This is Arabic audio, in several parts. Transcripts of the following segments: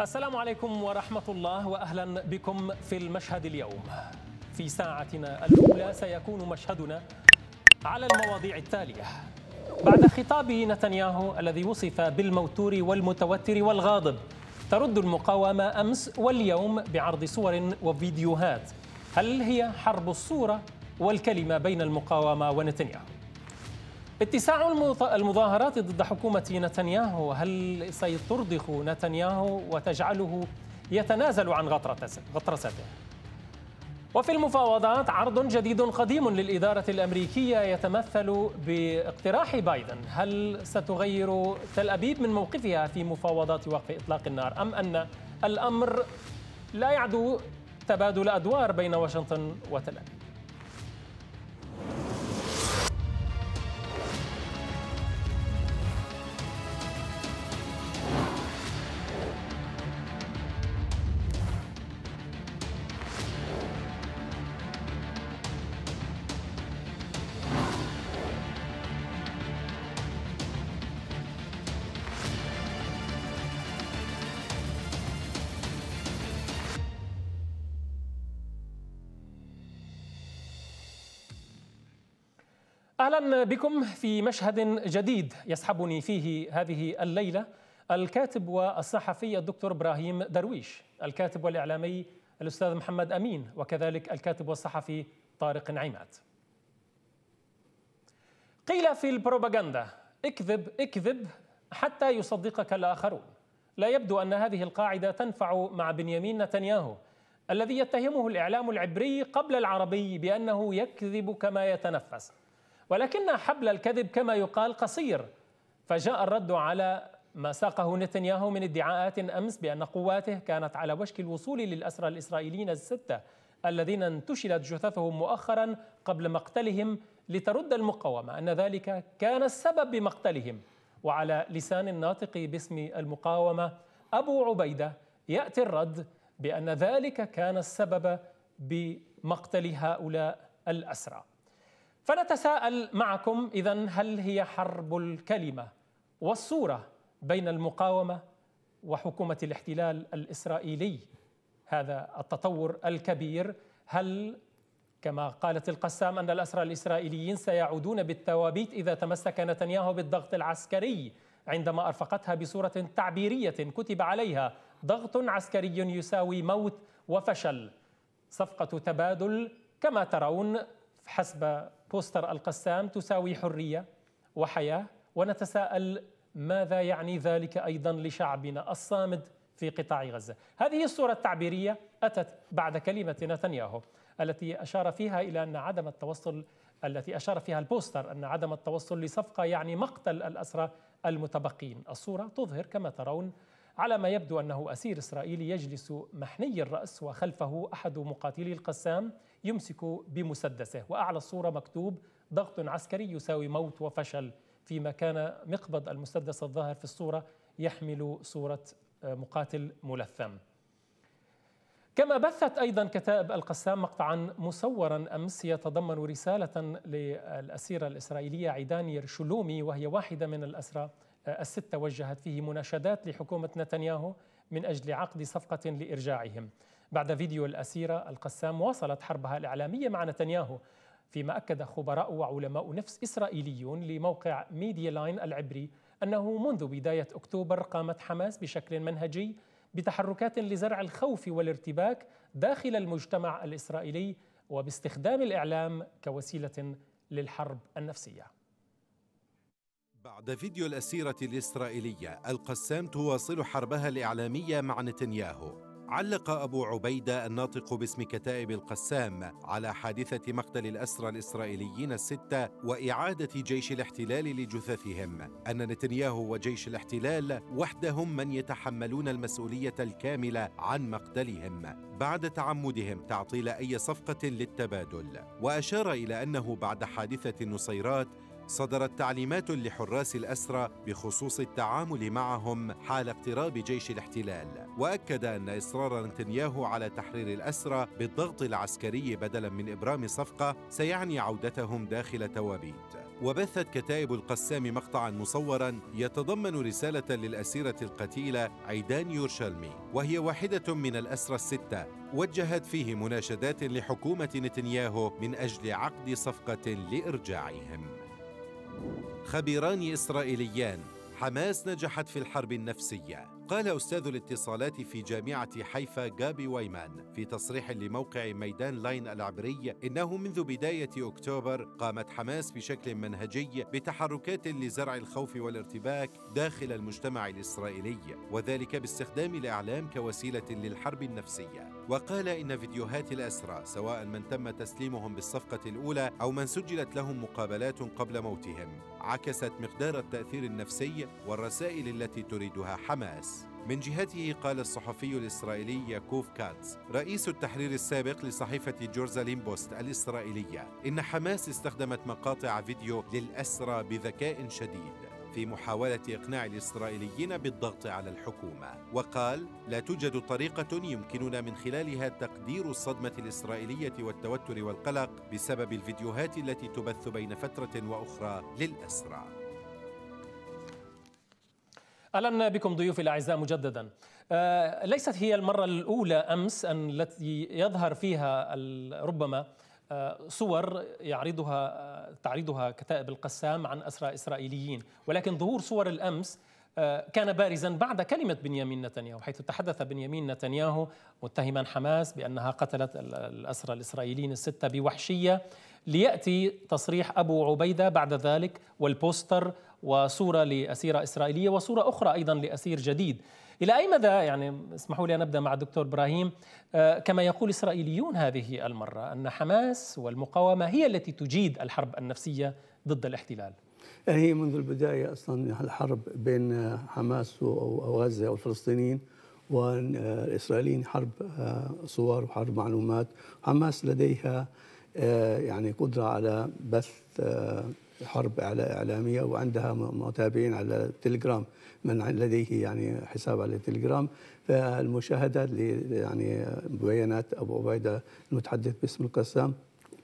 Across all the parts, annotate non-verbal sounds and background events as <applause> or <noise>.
السلام عليكم ورحمة الله وأهلا بكم في المشهد اليوم في ساعتنا الأولى سيكون مشهدنا على المواضيع التالية بعد خطاب نتنياهو الذي وصف بالموتور والمتوتر والغاضب ترد المقاومة أمس واليوم بعرض صور وفيديوهات هل هي حرب الصورة والكلمة بين المقاومة ونتنياهو اتساع المظاهرات ضد حكومة نتنياهو هل سيطردخ نتنياهو وتجعله يتنازل عن غطرسته؟ وفي المفاوضات عرض جديد قديم للإدارة الأمريكية يتمثل باقتراح بايدن هل ستغير تل أبيب من موقفها في مفاوضات وقف إطلاق النار أم أن الأمر لا يعدو تبادل أدوار بين واشنطن وتل أبيب اهلا بكم في مشهد جديد يسحبني فيه هذه الليله الكاتب والصحفي الدكتور ابراهيم درويش، الكاتب والاعلامي الاستاذ محمد امين وكذلك الكاتب والصحفي طارق نعيمات. قيل في البروباغندا اكذب اكذب حتى يصدقك الاخرون. لا يبدو ان هذه القاعده تنفع مع بنيامين نتنياهو الذي يتهمه الاعلام العبري قبل العربي بانه يكذب كما يتنفس. ولكن حبل الكذب كما يقال قصير فجاء الرد على ما ساقه نتنياهو من ادعاءات امس بان قواته كانت على وشك الوصول للاسرى الاسرائيليين السته الذين انتشلت جثثهم مؤخرا قبل مقتلهم لترد المقاومه ان ذلك كان السبب بمقتلهم وعلى لسان الناطق باسم المقاومه ابو عبيده ياتي الرد بان ذلك كان السبب بمقتل هؤلاء الاسرى فنتساءل معكم اذا هل هي حرب الكلمه والصوره بين المقاومه وحكومه الاحتلال الاسرائيلي هذا التطور الكبير هل كما قالت القسام ان الاسرى الاسرائيليين سيعودون بالتوابيت اذا تمسك نتنياهو بالضغط العسكري عندما ارفقتها بصوره تعبيريه كتب عليها ضغط عسكري يساوي موت وفشل صفقه تبادل كما ترون حسب بوستر القسام تساوي حرية وحياة ونتساءل ماذا يعني ذلك أيضا لشعبنا الصامد في قطاع غزة هذه الصورة التعبيرية أتت بعد كلمة نتنياهو التي أشار فيها إلى أن عدم التوصل التي أشار فيها البوستر أن عدم التوصل لصفقة يعني مقتل الأسرى المتبقين الصورة تظهر كما ترون على ما يبدو أنه أسير إسرائيلي يجلس محني الرأس وخلفه أحد مقاتلي القسام يمسك بمسدسه وأعلى الصورة مكتوب ضغط عسكري يساوي موت وفشل فيما كان مقبض المسدس الظاهر في الصورة يحمل صورة آه، مقاتل ملثم كما بثت ايضا كتائب القسام مقطعا مصورا امس يتضمن رساله للاسيره الاسرائيليه عيدان يرشلومي وهي واحده من الاسرى الستة وجهت فيه مناشدات لحكومة نتنياهو من أجل عقد صفقة لإرجاعهم بعد فيديو الأسيرة القسام واصلت حربها الإعلامية مع نتنياهو فيما أكد خبراء وعلماء نفس إسرائيليون لموقع ميديا لاين العبري أنه منذ بداية أكتوبر قامت حماس بشكل منهجي بتحركات لزرع الخوف والارتباك داخل المجتمع الإسرائيلي وباستخدام الإعلام كوسيلة للحرب النفسيه بعد فيديو الأسيرة الإسرائيلية القسام تواصل حربها الإعلامية مع نتنياهو علق أبو عبيدة الناطق باسم كتائب القسام على حادثة مقتل الأسرى الإسرائيليين الستة وإعادة جيش الاحتلال لجثثهم أن نتنياهو وجيش الاحتلال وحدهم من يتحملون المسؤولية الكاملة عن مقتلهم بعد تعمدهم تعطيل أي صفقة للتبادل وأشار إلى أنه بعد حادثة النصيرات صدرت تعليمات لحراس الأسرى بخصوص التعامل معهم حال اقتراب جيش الاحتلال وأكد أن إصرار نتنياهو على تحرير الأسرى بالضغط العسكري بدلا من إبرام صفقة سيعني عودتهم داخل توابيت وبثت كتائب القسام مقطعا مصورا يتضمن رسالة للأسيرة القتيلة عيدان يورشالمي، وهي واحدة من الأسرى الستة وجهت فيه مناشدات لحكومة نتنياهو من أجل عقد صفقة لإرجاعهم خبيران إسرائيليان حماس نجحت في الحرب النفسية قال أستاذ الاتصالات في جامعة حيفا جابي ويمان في تصريح لموقع ميدان لاين العبري إنه منذ بداية أكتوبر قامت حماس بشكل منهجي بتحركات لزرع الخوف والارتباك داخل المجتمع الإسرائيلي وذلك باستخدام الإعلام كوسيلة للحرب النفسية وقال إن فيديوهات الأسرى سواء من تم تسليمهم بالصفقة الأولى أو من سجلت لهم مقابلات قبل موتهم عكست مقدار التأثير النفسي والرسائل التي تريدها حماس من جهته قال الصحفي الإسرائيلي ياكوف كاتز رئيس التحرير السابق لصحيفة جورزالين بوست الإسرائيلية إن حماس استخدمت مقاطع فيديو للأسرى بذكاء شديد في محاولة إقناع الإسرائيليين بالضغط على الحكومة وقال لا توجد طريقة يمكننا من خلالها تقدير الصدمة الإسرائيلية والتوتر والقلق بسبب الفيديوهات التي تبث بين فترة وأخرى للأسرى اهلا بكم ضيوفي الاعزاء مجددا. آه، ليست هي المره الاولى امس التي يظهر فيها ربما آه، صور يعرضها آه، تعرضها كتائب القسام عن أسرى إسرائيليين ولكن ظهور صور الأمس آه، كان بارزا بعد كلمة بنيامين نتنياهو حيث تحدث بنيامين نتنياهو متهما حماس بأنها قتلت الأسرى الإسرائيليين الستة بوحشية ليأتي تصريح أبو عبيدة بعد ذلك والبوستر وصورة لأسيرة إسرائيلية وصورة أخرى أيضا لأسير جديد إلى أي مدى يعني اسمحوا لي أن أبدأ مع الدكتور إبراهيم آه، كما يقول إسرائيليون هذه المرة أن حماس والمقاومة هي التي تجيد الحرب النفسية ضد الاحتلال يعني هي منذ البداية أصلا الحرب بين حماس وغزة والفلسطينيين والإسرائيليين حرب آه، صور وحرب معلومات حماس لديها آه، يعني قدرة على بث آه، حرب إعلامية وعندها متابعين على تليجرام من لديه يعني حساب على تليجرام فالمشاهدات يعني بيانات أبو عبيدة المتحدث باسم القسام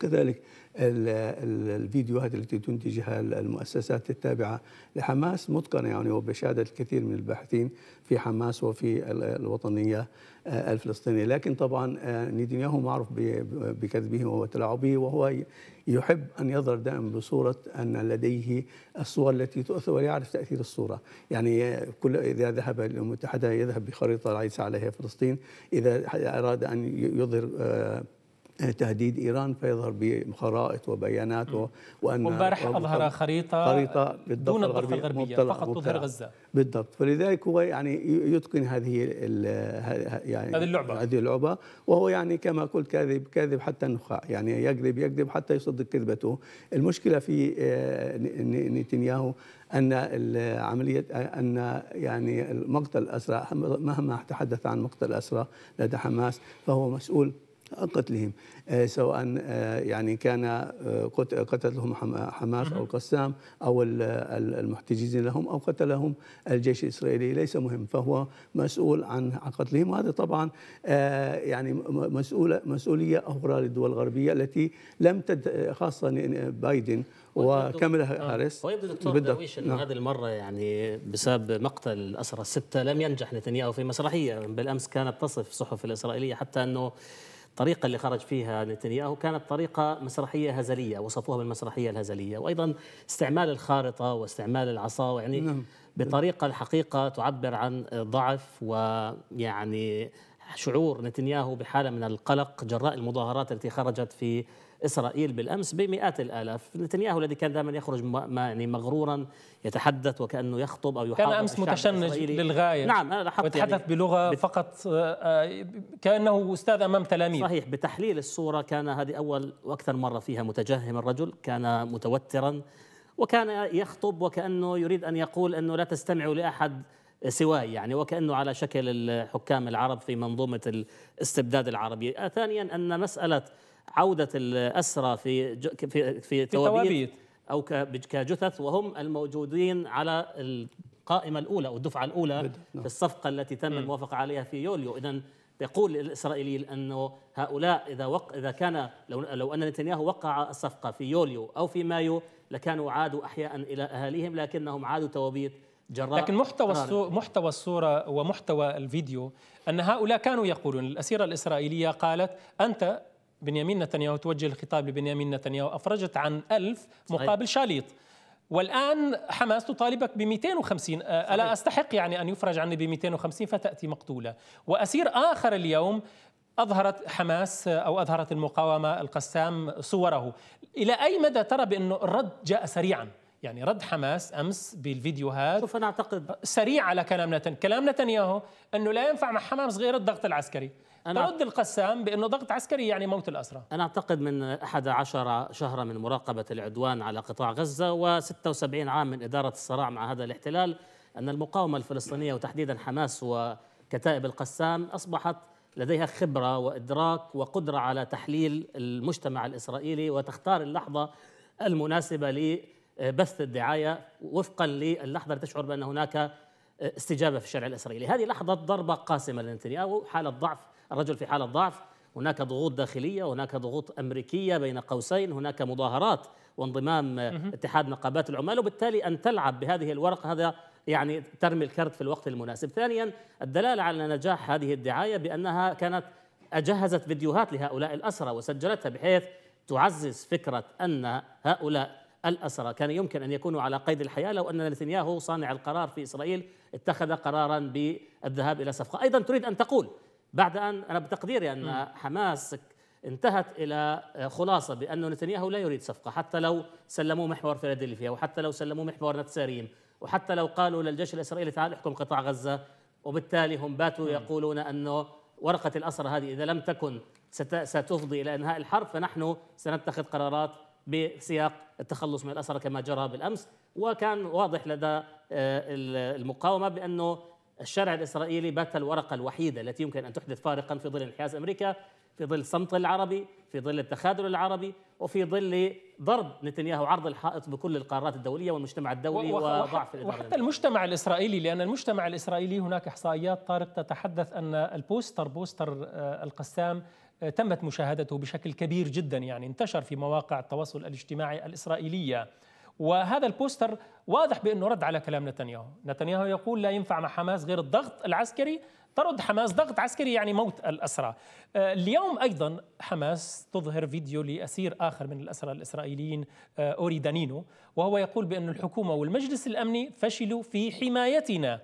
كذلك الفيديوهات التي تنتجها المؤسسات التابعة لحماس متقنة يعني وبشهادة الكثير من الباحثين في حماس وفي الوطنية آه، الفلسطينية لكن طبعا آه، نتنياهو معروف بكذبه وتلاعبه وهو يحب أن يظهر دائما بصورة أن لديه الصور التي تؤثر ويعرف تأثير الصورة يعني آه، كل إذا ذهب الأمم المتحدة يذهب بخريطة ليس عليها فلسطين إذا أراد أن يظهر تهديد ايران فيظهر بخرائط وبيانات وان امبارح اظهر خريطه خريطه بالضبط دون الضفه الغربيه فقط تظهر غزه بالضبط فلذلك هو يعني يتقن هذه يعني هذه اللعبه هذه اللعبه وهو يعني كما قلت كاذب كاذب حتى النخاع يعني يكذب يكذب حتى يصدق كذبته المشكله في آه، نتنياهو ان عمليه ان يعني مقتل الاسرى مهما تحدث عن مقتل الاسرى لدى حماس فهو مسؤول قتلهم آه، سواء آه، يعني كان آه، قتلهم حماس او القسام او المحتجزين لهم او قتلهم الجيش الاسرائيلي ليس مهم فهو مسؤول عن قتلهم وهذا طبعا يعني مسؤول مسؤوليه اخرى للدول الغربيه التي لم تد خاصه بايدن وكاملا هاريس ويبدو دكتور درويش انه نعم. هذه المره يعني بسبب مقتل الاسرى السته لم ينجح نتنياهو في مسرحيه بالامس كانت تصف الصحف الاسرائيليه حتى انه الطريقة اللي خرج فيها نتنياهو كانت طريقة مسرحية هزلية وصفوها بالمسرحية الهزلية وأيضا استعمال الخارطة واستعمال العصا يعني نعم. بطريقة الحقيقة تعبر عن ضعف ويعني شعور نتنياهو بحالة من القلق جراء المظاهرات التي خرجت في إسرائيل بالأمس بمئات الآلاف نتنياهو الذي كان دائما يخرج يعني مغرورا يتحدث وكأنه يخطب أو يحاول كان أمس متشنج للغاية نعم أنا لاحظت وتحدث يعني بلغة فقط آه، آه، كأنه أستاذ أمام تلاميذ صحيح بتحليل الصورة كان هذه أول وأكثر مرة فيها متجهم الرجل كان متوترا وكان يخطب وكأنه يريد أن يقول أنه لا تستمعوا لأحد سواي يعني وكأنه على شكل الحكام العرب في منظومة الاستبداد العربي آه، ثانيا أن مسألة عوده الاسرى في في في توابيت او كجثث وهم الموجودين على القائمه الاولى او الدفعه الاولى نعم. في الصفقه التي تم الموافقه عليها في يوليو اذا يقول الاسرائيليين انه هؤلاء اذا وق... اذا كان لو لو ان نتنياهو وقع الصفقه في يوليو او في مايو لكانوا عادوا احياء الى اهاليهم لكنهم عادوا توابيت جراء لكن محتوى الصورة محتوى الصوره ومحتوى الفيديو ان هؤلاء كانوا يقولون الاسيره الاسرائيليه قالت انت بنيامين نتنياهو توجه الخطاب لبنيامين نتنياهو أفرجت عن ألف مقابل شاليط والآن حماس تطالبك ب 250 آه، ألا أستحق يعني أن يفرج عني ب 250 فتأتي مقتولة وأسير آخر اليوم أظهرت حماس آه، أو أظهرت المقاومة القسام صوره إلى أي مدى ترى بأن الرد جاء سريعا يعني رد حماس امس بالفيديوهات شوف انا اعتقد سريع على كلام نتن كلام نتنياهو انه لا ينفع مع حماس غير الضغط العسكري أنا ترد القسام بأنه ضغط عسكري يعني موت الأسرى أنا أعتقد من 11 شهرا من مراقبة العدوان على قطاع غزة و76 عام من إدارة الصراع مع هذا الاحتلال أن المقاومة الفلسطينية وتحديدا حماس وكتائب القسام أصبحت لديها خبرة وإدراك وقدرة على تحليل المجتمع الإسرائيلي وتختار اللحظة المناسبة لبث الدعاية وفقا للحظة اللي تشعر بأن هناك استجابه في الشارع الاسرائيلي، هذه لحظه ضربه قاسمه لنتنياهو، حاله ضعف، الرجل في حاله ضعف، هناك ضغوط داخليه، هناك ضغوط امريكيه بين قوسين، هناك مظاهرات وانضمام اتحاد نقابات العمال، وبالتالي ان تلعب بهذه الورقه هذا يعني ترمي الكرت في الوقت المناسب. ثانيا الدلاله على نجاح هذه الدعايه بانها كانت اجهزت فيديوهات لهؤلاء الاسرى وسجلتها بحيث تعزز فكره ان هؤلاء الأسرى كان يمكن أن يكونوا على قيد الحياة لو أن نتنياهو صانع القرار في إسرائيل اتخذ قرارا بالذهاب إلى صفقة أيضا تريد أن تقول بعد أن أنا بتقديري أن حماس انتهت إلى خلاصة بأن نتنياهو لا يريد صفقة حتى لو سلموه محور فيلادلفيا وحتى لو سلموه محور نتساريم وحتى لو قالوا للجيش الإسرائيلي تعال احكم قطاع غزة وبالتالي هم باتوا يقولون أنه ورقة الأسرة هذه إذا لم تكن ستفضي إلى إنهاء الحرب فنحن سنتخذ قرارات بسياق التخلص من الأسرة كما جرى بالأمس وكان واضح لدى آه، المقاومة بأنه الشارع الإسرائيلي بات الورقة الوحيدة التي يمكن أن تحدث فارقا في ظل انحياز أمريكا في ظل صمت العربي في ظل التخاذل العربي وفي ظل ضرب نتنياهو عرض الحائط بكل القارات الدوليه والمجتمع الدولي وضعف الاداره وحتى المجتمع الاسرائيلي لان المجتمع الاسرائيلي هناك احصائيات طارق تتحدث ان البوستر بوستر آه، القسام آه، تمت مشاهدته بشكل كبير جدا يعني انتشر في مواقع التواصل الاجتماعي الإسرائيلية وهذا البوستر واضح بأنه رد على كلام نتنياهو نتنياهو يقول لا ينفع مع حماس غير الضغط العسكري ترد حماس ضغط عسكري يعني موت الأسرى آه، اليوم أيضا حماس تظهر فيديو لأسير آخر من الأسرى الإسرائيليين آه، أوري دانينو وهو يقول بأن الحكومة والمجلس الأمني فشلوا في حمايتنا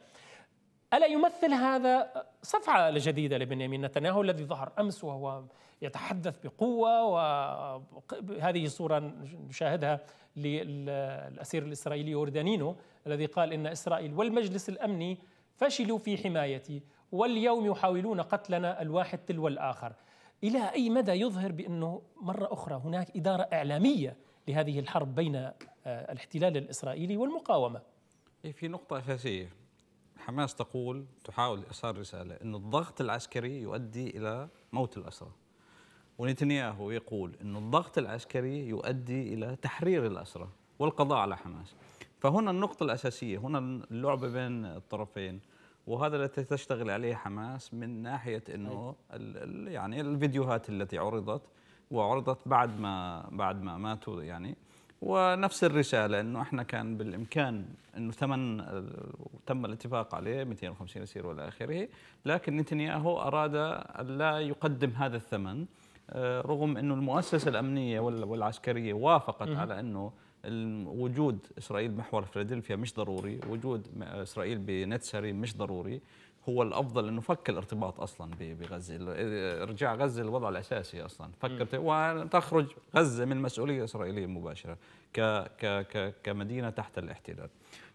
ألا يمثل هذا صفعة جديدة لبنيامين نتنياهو الذي ظهر أمس وهو يتحدث بقوة وهذه صورة نشاهدها للأسير الإسرائيلي أوردانينو الذي قال إن إسرائيل والمجلس الأمني فشلوا في حمايتي واليوم يحاولون قتلنا الواحد تلو الآخر إلى أي مدى يظهر بأنه مرة أخرى هناك إدارة إعلامية لهذه الحرب بين آه، الاحتلال الإسرائيلي والمقاومة إيه، في نقطة أساسية حماس تقول تحاول إرسال رسالة أن الضغط العسكري يؤدي إلى موت الأسرى ونتنياهو يقول أن الضغط العسكري يؤدي إلى تحرير الأسرى والقضاء على حماس فهنا النقطة الأساسية هنا اللعبة بين الطرفين وهذا التي تشتغل عليه حماس من ناحية أنه يعني الفيديوهات التي عرضت وعرضت بعد ما بعد ما ماتوا يعني ونفس الرساله انه احنا كان بالامكان انه ثمن تم الاتفاق عليه 250 اسير والى اخره، لكن نتنياهو اراد لا يقدم هذا الثمن آه، رغم انه المؤسسه الامنيه والعسكريه وافقت على انه وجود اسرائيل محور فيلادلفيا مش ضروري، وجود اسرائيل بنتسري مش ضروري، هو الافضل انه فك الارتباط اصلا بغزه ارجاع غزه للوضع الاساسي اصلا فك وتخرج غزه من مسؤوليه اسرائيليه مباشره ك ك ك كمدينه تحت الاحتلال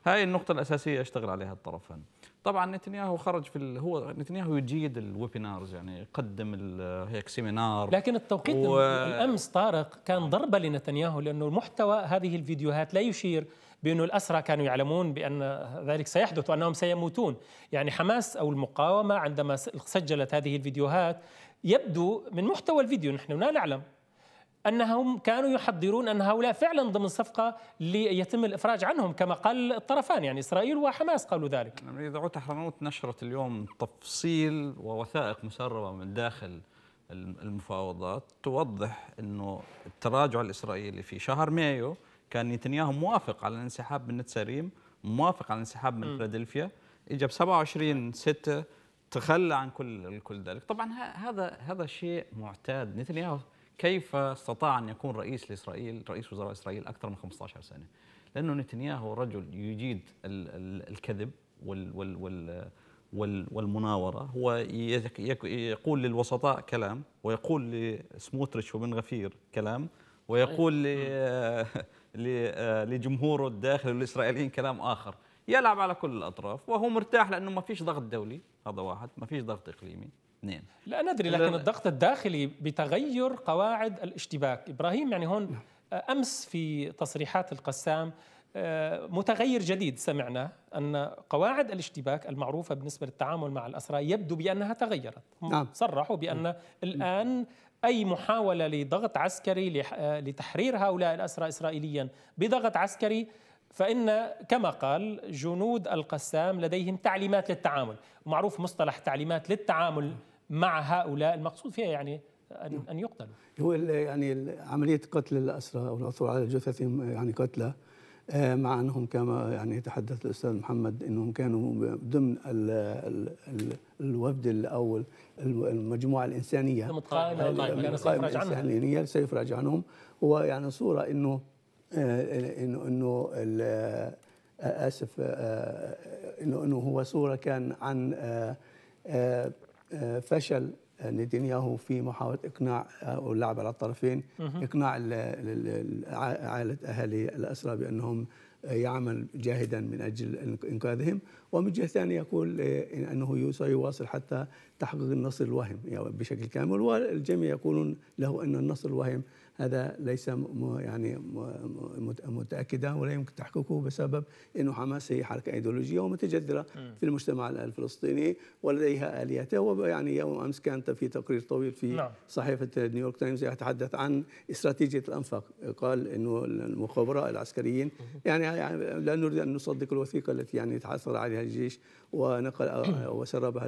هاي النقطه الاساسيه اشتغل عليها الطرفان طبعا نتنياهو خرج في ال... هو نتنياهو يجيد الويبينارز يعني يقدم هيك سيمينار لكن التوقيت و... الامس طارق كان ضربه لنتنياهو لانه محتوى هذه الفيديوهات لا يشير بأن الأسرى كانوا يعلمون بأن ذلك سيحدث وأنهم سيموتون يعني حماس أو المقاومة عندما سجلت هذه الفيديوهات يبدو من محتوى الفيديو نحن لا نعلم انهم كانوا يحضرون ان هؤلاء فعلا ضمن صفقه ليتم الافراج عنهم كما قال الطرفان يعني اسرائيل وحماس قالوا ذلك. نعم، عدت حرموت نشرت اليوم تفصيل ووثائق مسربه من داخل المفاوضات توضح انه التراجع الاسرائيلي في شهر مايو كان نتنياهو موافق على الانسحاب من نتسريم موافق على الانسحاب من فيلادلفيا اجى ب 27 6 تخلى عن كل كل ذلك طبعا هذا هذا شيء معتاد نتنياهو كيف استطاع ان يكون رئيس لاسرائيل رئيس وزراء اسرائيل اكثر من 15 سنه لانه نتنياهو رجل يجيد الكذب وال وال وال والمناورة هو يقول للوسطاء كلام ويقول لسموتريش وبن غفير كلام ويقول <laughs> آه، لجمهوره الداخلي والاسرائيليين كلام اخر يلعب على كل الاطراف وهو مرتاح لانه ما فيش ضغط دولي هذا واحد ما فيش ضغط اقليمي اثنين لا ندري لكن الضغط الداخلي بتغير قواعد الاشتباك ابراهيم يعني هون آه، امس في تصريحات القسام آه، متغير جديد سمعنا أن قواعد الاشتباك المعروفة بالنسبة للتعامل مع الأسرى يبدو بأنها تغيرت نعم. صرحوا بأن نعم. الآن أي محاولة لضغط عسكري آه، لتحرير هؤلاء الأسرى إسرائيليا بضغط عسكري فإن كما قال جنود القسام لديهم تعليمات للتعامل معروف مصطلح تعليمات للتعامل مع هؤلاء المقصود فيها يعني أن يقتلوا هو يعني عملية قتل الأسرى أو العثور على جثثهم يعني قتلى آه، مع انهم كما يعني تحدث الاستاذ محمد انهم كانوا ضمن الوفد او المجموعه الانسانيه المقايمه المقايمه آه، يعني الانسانيه سيفرج عنهم ويعني صوره انه آه، انه انه اسف انه انه هو صوره كان عن فشل نتنياهو في محاولة إقناع أو اللعب على الطرفين إقناع عائلة أهالي الأسرى بأنهم يعمل جاهدا من أجل إنقاذهم ومن جهة ثانية يقول أنه سيواصل حتى تحقيق النصر الوهم يعني بشكل كامل والجميع يقولون له أن النصر الوهم هذا ليس يعني متاكدا ولا يمكن تحقيقه بسبب انه حماس هي حركه ايديولوجيه ومتجذره في المجتمع الفلسطيني ولديها الياتها ويعني يوم امس كان في تقرير طويل في صحيفه نيويورك تايمز يتحدث عن استراتيجيه الانفاق قال انه المخابراء العسكريين يعني لا نريد ان نصدق الوثيقه التي يعني تحصل عليها الجيش ونقل وسربها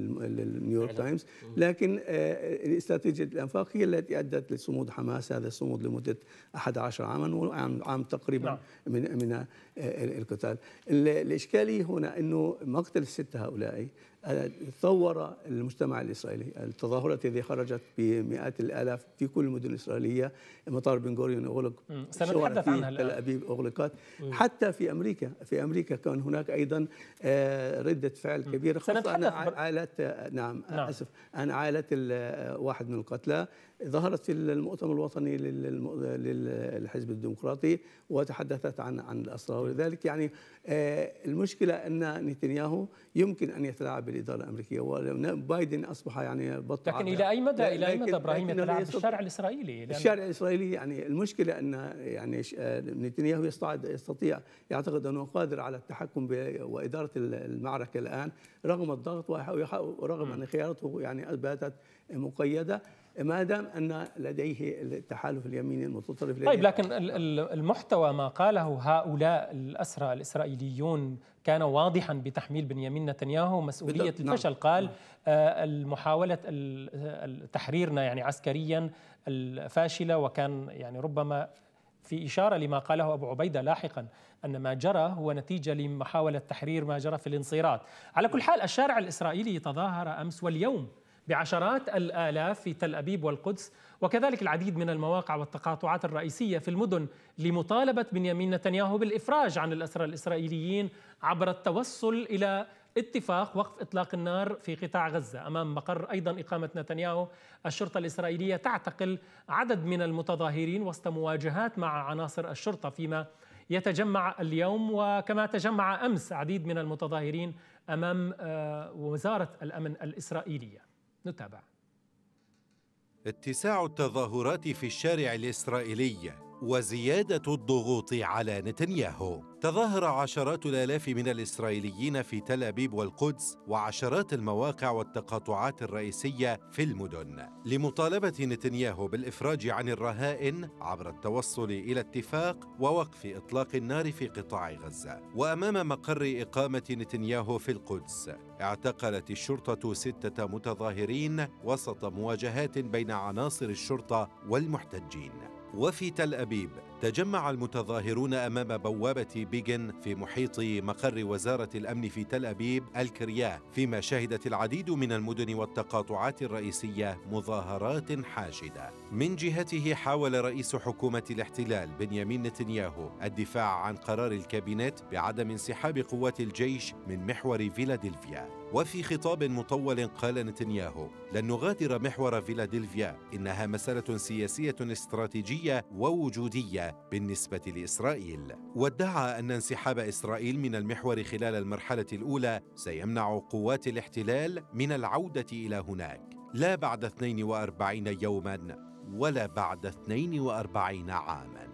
للنيويورك تايمز لكن استراتيجيه الانفاق هي التي ادت ليست لصمود حماس هذا الصمود لمده 11 عاما وعام عام تقريبا نعم. من من آه، القتال الاشكاليه هنا انه مقتل السته هؤلاء ثور المجتمع الإسرائيلي التظاهرات التي خرجت بمئات الآلاف في كل المدن الإسرائيلية مطار بن غوريون أغلق سنتحدث عنها تل أبيب أغلقت حتى في أمريكا في أمريكا كان هناك أيضا آه، ردة فعل كبيرة خاصة أن عائلات نعم, نعم أسف ان عائلة آه، واحد من القتلى ظهرت في المؤتمر الوطني للحزب الديمقراطي وتحدثت عن عن الأسرى ولذلك يعني آه، المشكلة أن نتنياهو يمكن أن يتلاعب بالاداره الامريكيه وبايدن اصبح يعني بطل لكن الى اي مدى الى اي مدى ابراهيم يتلاعب بالشارع الاسرائيلي الشارع الاسرائيلي يعني المشكله ان يعني نتنياهو يستطيع يعتقد انه قادر على التحكم واداره المعركه الان رغم الضغط ورغم ان خياراته يعني باتت مقيده ما دام ان لديه التحالف اليميني المتطرف طيب لكن المحتوى ما قاله هؤلاء الاسرى الاسرائيليون كان واضحا بتحميل بنيامين نتنياهو مسؤوليه نعم. الفشل نعم. قال نعم. آه، محاوله تحريرنا يعني عسكريا الفاشله وكان يعني ربما في إشارة لما قاله أبو عبيدة لاحقا أن ما جرى هو نتيجة لمحاولة تحرير ما جرى في الانصيرات على كل حال الشارع الإسرائيلي تظاهر أمس واليوم بعشرات الآلاف في تل أبيب والقدس وكذلك العديد من المواقع والتقاطعات الرئيسية في المدن لمطالبة بنيامين نتنياهو بالإفراج عن الأسرى الإسرائيليين عبر التوصل إلى اتفاق وقف اطلاق النار في قطاع غزه امام مقر ايضا اقامه نتنياهو الشرطه الاسرائيليه تعتقل عدد من المتظاهرين وسط مواجهات مع عناصر الشرطه فيما يتجمع اليوم وكما تجمع امس عديد من المتظاهرين امام آه، وزاره الامن الاسرائيليه نتابع اتساع التظاهرات في الشارع الإسرائيلي وزيادة الضغوط على نتنياهو تظاهر عشرات الالاف من الاسرائيليين في تل ابيب والقدس وعشرات المواقع والتقاطعات الرئيسيه في المدن لمطالبه نتنياهو بالافراج عن الرهائن عبر التوصل الى اتفاق ووقف اطلاق النار في قطاع غزه وامام مقر اقامه نتنياهو في القدس اعتقلت الشرطه سته متظاهرين وسط مواجهات بين عناصر الشرطه والمحتجين وفي تل أبيب تجمع المتظاهرون أمام بوابة بيجن في محيط مقر وزارة الأمن في تل أبيب الكرياه فيما شهدت العديد من المدن والتقاطعات الرئيسية مظاهرات حاشدة من جهته حاول رئيس حكومة الاحتلال بنيامين نتنياهو الدفاع عن قرار الكابينت بعدم انسحاب قوات الجيش من محور فيلادلفيا وفي خطاب مطول قال نتنياهو لن نغادر محور فيلادلفيا انها مساله سياسيه استراتيجيه ووجوديه بالنسبة لإسرائيل وادعى أن انسحاب إسرائيل من المحور خلال المرحلة الأولى سيمنع قوات الاحتلال من العودة إلى هناك لا بعد 42 يوما ولا بعد 42 عاما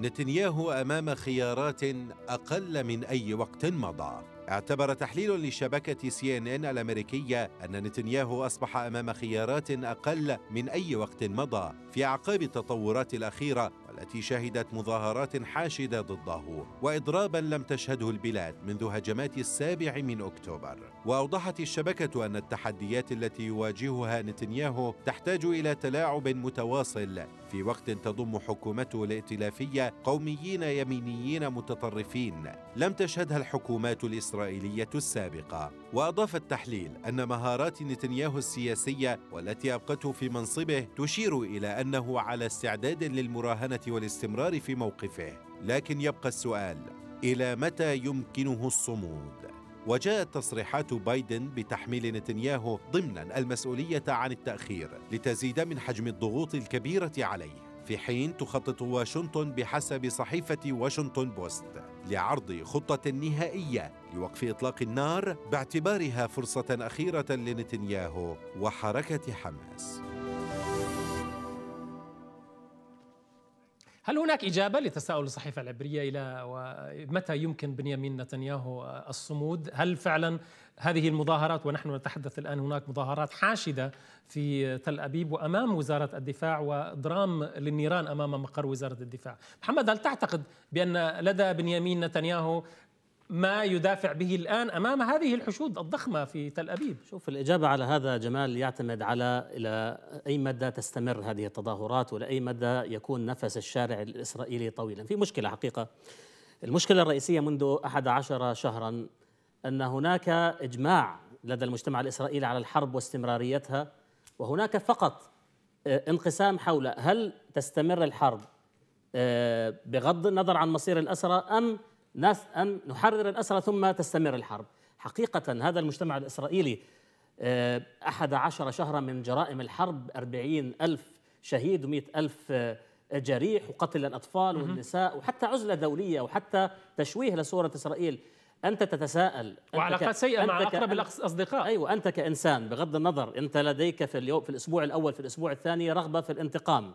نتنياهو أمام خيارات أقل من أي وقت مضى اعتبر تحليل لشبكة سي ان ان الأمريكية أن نتنياهو أصبح أمام خيارات أقل من أي وقت مضى في أعقاب التطورات الأخيرة التي شهدت مظاهرات حاشدة ضده وإضرابا لم تشهده البلاد منذ هجمات السابع من أكتوبر وأوضحت الشبكة أن التحديات التي يواجهها نتنياهو تحتاج إلى تلاعب متواصل في وقت تضم حكومته الائتلافية قوميين يمينيين متطرفين لم تشهدها الحكومات الإسرائيلية السابقة وأضاف التحليل أن مهارات نتنياهو السياسية والتي أبقته في منصبه تشير إلى أنه على استعداد للمراهنة والاستمرار في موقفه لكن يبقى السؤال إلى متى يمكنه الصمود؟ وجاءت تصريحات بايدن بتحميل نتنياهو ضمنا المسؤولية عن التأخير لتزيد من حجم الضغوط الكبيرة عليه في حين تخطط واشنطن بحسب صحيفة واشنطن بوست لعرض خطة نهائية لوقف إطلاق النار باعتبارها فرصة أخيرة لنتنياهو وحركة حماس. هل هناك إجابة لتساؤل الصحيفة العبرية إلى متى يمكن بنيامين نتنياهو الصمود هل فعلا هذه المظاهرات ونحن نتحدث الآن هناك مظاهرات حاشدة في تل أبيب وأمام وزارة الدفاع ودرام للنيران أمام مقر وزارة الدفاع محمد هل تعتقد بأن لدى بنيامين نتنياهو ما يدافع به الآن أمام هذه الحشود الضخمة في تل أبيب شوف الإجابة على هذا جمال يعتمد على إلى أي مدى تستمر هذه التظاهرات ولا أي مدى يكون نفس الشارع الإسرائيلي طويلا في مشكلة حقيقة المشكلة الرئيسية منذ 11 شهرا أن هناك إجماع لدى المجتمع الإسرائيلي على الحرب واستمراريتها وهناك فقط آه، انقسام حول هل تستمر الحرب آه، بغض النظر عن مصير الأسرى أم ناس أن نحرر الأسرى ثم تستمر الحرب حقيقة هذا المجتمع الإسرائيلي آه، أحد عشر شهرا من جرائم الحرب أربعين ألف شهيد ومئة ألف آه، جريح وقتل الأطفال والنساء وحتى عزلة دولية وحتى تشويه لصورة إسرائيل أنت تتساءل وعلاقات أنت سيئة أنت مع أقرب الأصدقاء أيوة أنت كإنسان بغض النظر أنت لديك في اليوم في الأسبوع الأول في الأسبوع الثاني رغبة في الانتقام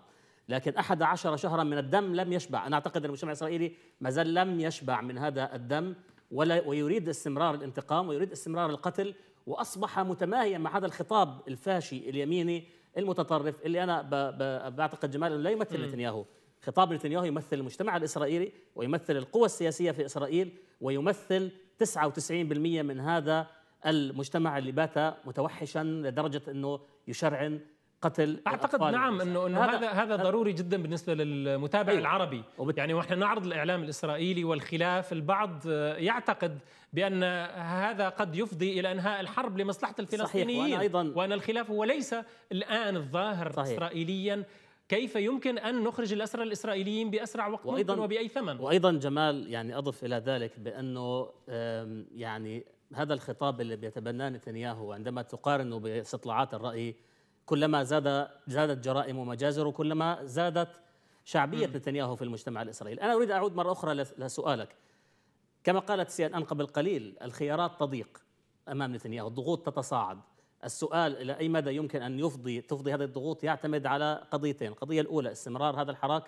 لكن أحد عشر شهرا من الدم لم يشبع أنا أعتقد أن المجتمع الإسرائيلي ما زال لم يشبع من هذا الدم ولا ويريد استمرار الانتقام ويريد استمرار القتل وأصبح متماهيا مع هذا الخطاب الفاشي اليميني المتطرف اللي أنا بعتقد جمال لا يمثل نتنياهو خطاب نتنياهو يمثل المجتمع الإسرائيلي ويمثل القوى السياسية في إسرائيل ويمثل 99% من هذا المجتمع اللي بات متوحشا لدرجة أنه يشرعن قتل اعتقد نعم انه انه هذا هذا, هذا ضروري جدا بالنسبه للمتابع أيوه. العربي وبت... يعني واحنا نعرض الاعلام الاسرائيلي والخلاف البعض آه، يعتقد بان هذا قد يفضي الى انهاء الحرب لمصلحه الفلسطينيين صحيح. وأنا أيضا وان الخلاف هو ليس الان الظاهر صحيح. اسرائيليا كيف يمكن ان نخرج الاسرى الاسرائيليين باسرع وقت وأيضاً ممكن وباي ثمن وايضا جمال يعني اضف الى ذلك بانه يعني هذا الخطاب اللي بيتبناه نتنياهو عندما تقارنه باستطلاعات الراي كلما زاد زادت جرائم ومجازر كلما زادت شعبية م. نتنياهو في المجتمع الإسرائيلي أنا أريد أعود مرة أخرى لسؤالك كما قالت سي أن أن قبل قليل الخيارات تضيق أمام نتنياهو الضغوط تتصاعد السؤال إلى أي مدى يمكن أن يفضي تفضي هذه الضغوط يعتمد على قضيتين القضية الأولى استمرار هذا الحراك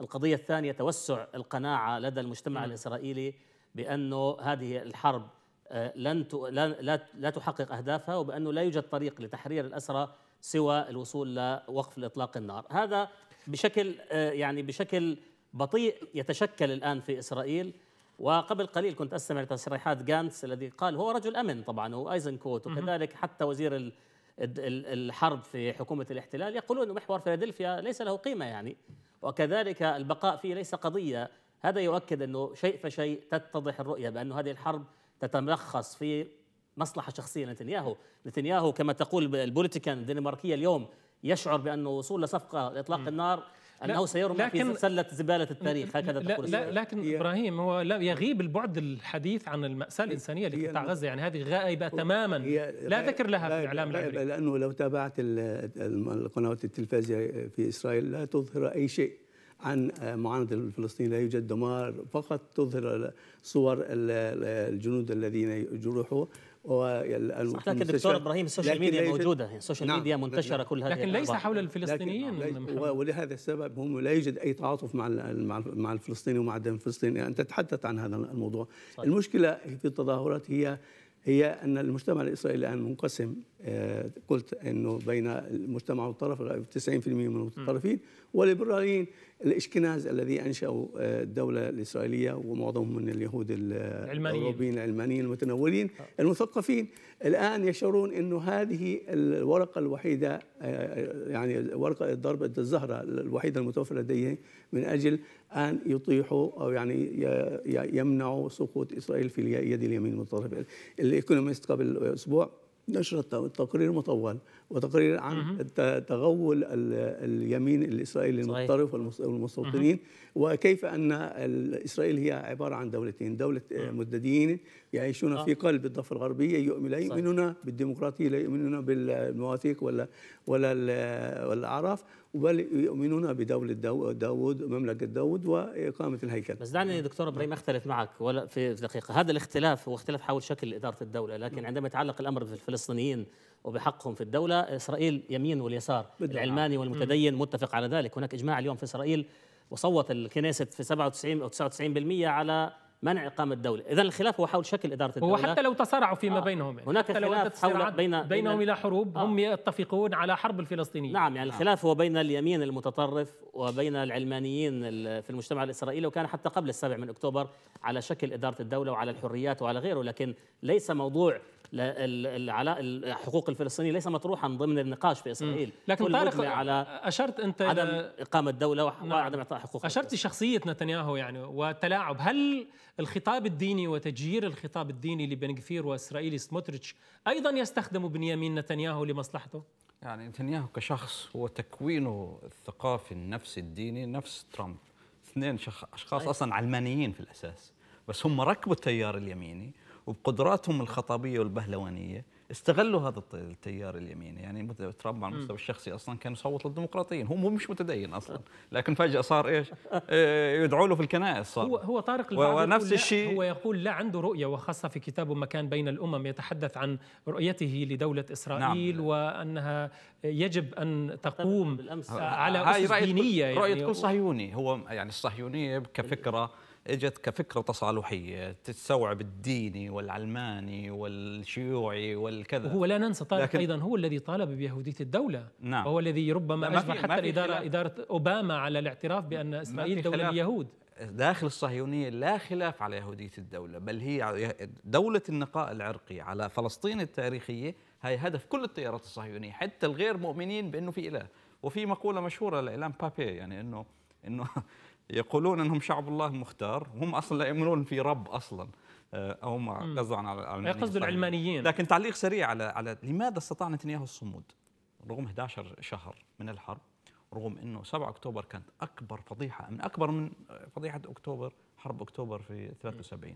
القضية الثانية توسع القناعة لدى المجتمع م. الإسرائيلي بأنه هذه الحرب آه، لن لا, لا تحقق أهدافها وبأنه لا يوجد طريق لتحرير الأسرى سوى الوصول لوقف اطلاق النار هذا بشكل آه، يعني بشكل بطيء يتشكل الان في اسرائيل وقبل قليل كنت استمع لتصريحات جانتس الذي قال هو رجل امن طبعا هو ايزنكوت وكذلك حتى وزير الحرب في حكومه الاحتلال يقولون محور فيلادلفيا ليس له قيمه يعني وكذلك البقاء فيه ليس قضيه هذا يؤكد انه شيء فشيء تتضح الرؤيه بانه هذه الحرب تتمخص في مصلحه شخصيه لنتنياهو، نتنياهو كما تقول البوليتيكان الدنماركيه اليوم يشعر بانه وصول لصفقه لاطلاق النار انه سيرمى في سله زباله التاريخ هكذا تقول لا لكن ابراهيم هو لا يغيب البعد الحديث عن الماساه الانسانيه قطاع غزه يعني هذه غائبه تماما لا ذكر لها في الاعلام العبري لانه لو تابعت القنوات التلفزيونيه في اسرائيل لا تظهر اي شيء عن معاناه الفلسطينيين لا يوجد دمار فقط تظهر صور الجنود الذين جرحوا لكن دكتور ابراهيم السوشيال ميديا موجوده السوشيال نعم ميديا منتشره نعم كل هذه لكن ليس حول الفلسطينيين لكن ولهذا السبب هم لا يوجد اي تعاطف مع مع الفلسطيني ومع الدم الفلسطيني انت تتحدث عن هذا الموضوع صحيح. المشكله في التظاهرات هي هي ان المجتمع الاسرائيلي الان منقسم آه، قلت انه بين المجتمع والطرف 90% من المتطرفين والليبراليين الاشكناز الذي انشاوا آه، الدوله الاسرائيليه ومعظمهم من اليهود العلمانيين العلمانيين المتنورين آه. المثقفين الان يشعرون انه هذه الورقه الوحيده يعني ورقه ضربه الزهره الوحيده المتوفره لديهم من اجل ان يطيحوا او يعني يمنعوا سقوط اسرائيل في يد اليمين المتطرف الايكونومست قبل اسبوع نشرة التقرير مطول وتقرير عن تغول اليمين الإسرائيلي المتطرف والمستوطنين وكيف أن إسرائيل هي عبارة عن دولتين دولة مدديين يعيشون في آه. قلب الضفة الغربية لا يؤمنون بالديمقراطية لا يؤمنون بالمواثيق ولا ولا الاعراف بل يؤمنون بدولة داود مملكة داود وإقامة الهيكل بس دعني دكتور إبراهيم أختلف معك ولا في دقيقة هذا الاختلاف هو اختلاف حول شكل إدارة الدولة لكن نعم. عندما يتعلق الأمر بالفلسطينيين وبحقهم في الدولة إسرائيل يمين واليسار العلماني والمتدين م. متفق على ذلك هناك إجماع اليوم في إسرائيل وصوت الكنيسة في 97 أو 99% على منع إقامة الدولة إذا الخلاف هو حول شكل إدارة الدولة وحتى لو تصارعوا فيما آه بينهم يعني. هناك خلاف حول بين بينهم إلى حروب آه هم يتفقون على حرب الفلسطينيين نعم يعني آه. الخلاف آه هو بين اليمين المتطرف وبين العلمانيين في المجتمع الإسرائيلي وكان حتى قبل السابع من أكتوبر على شكل إدارة الدولة وعلى الحريات وعلى غيره لكن ليس موضوع حقوق الفلسطينيين ليس مطروحا ضمن النقاش في اسرائيل لكن طارق على اشرت انت عدم اقامه دوله وعدم نعم. اعطاء حقوق اشرت لشخصيه نتنياهو يعني والتلاعب هل الخطاب الديني وتجيير الخطاب الديني لبن غفير واسرائيلي سموتريتش ايضا يستخدم بنيامين نتنياهو لمصلحته؟ يعني نتنياهو كشخص هو تكوينه الثقافي النفسي الديني نفس ترامب اثنين شخ... اشخاص أيوة. اصلا علمانيين في الاساس بس هم ركبوا التيار اليميني وبقدراتهم الخطابيه والبهلوانيه استغلوا هذا التيار اليميني يعني ترامب على المستوى الشخصي اصلا كان يصوت للديمقراطيين هو مش متدين اصلا لكن فجاه صار ايش <laughs> آه، يدعوا له في الكنائس صار هو هو طارق ونفس الشيء هو يقول لا عنده رؤيه وخاصه في كتابه مكان بين الامم يتحدث عن رؤيته لدوله نعم. اسرائيل نعم. وانها يجب ان تقوم على اسس دينيه يعني رؤيه كل صهيوني هو يعني الصهيونيه كفكره اجت كفكره تصالحيه تستوعب الديني والعلماني والشيوعي والكذا هو لا ننسى طالب ايضا هو الذي طالب بيهوديه الدوله نعم وهو الذي ربما اجبر حتى الاداره اداره اوباما على الاعتراف بان اسرائيل دوله اليهود داخل الصهيونيه لا خلاف على يهوديه الدوله بل هي دوله النقاء العرقي على فلسطين التاريخيه هي هدف كل التيارات الصهيونيه حتى الغير مؤمنين بانه في اله وفي مقوله مشهوره لاعلام بابي يعني انه انه يقولون انهم شعب الله المختار هم اصلا لا يؤمنون في رب اصلا آه، هم قصدوا عن العلمانيين قصدوا العلمانيين لكن تعليق سريع على على لماذا استطاع نتنياهو الصمود رغم 11 شهر من الحرب رغم انه 7 اكتوبر كانت اكبر فضيحه من اكبر من فضيحه اكتوبر حرب اكتوبر في 73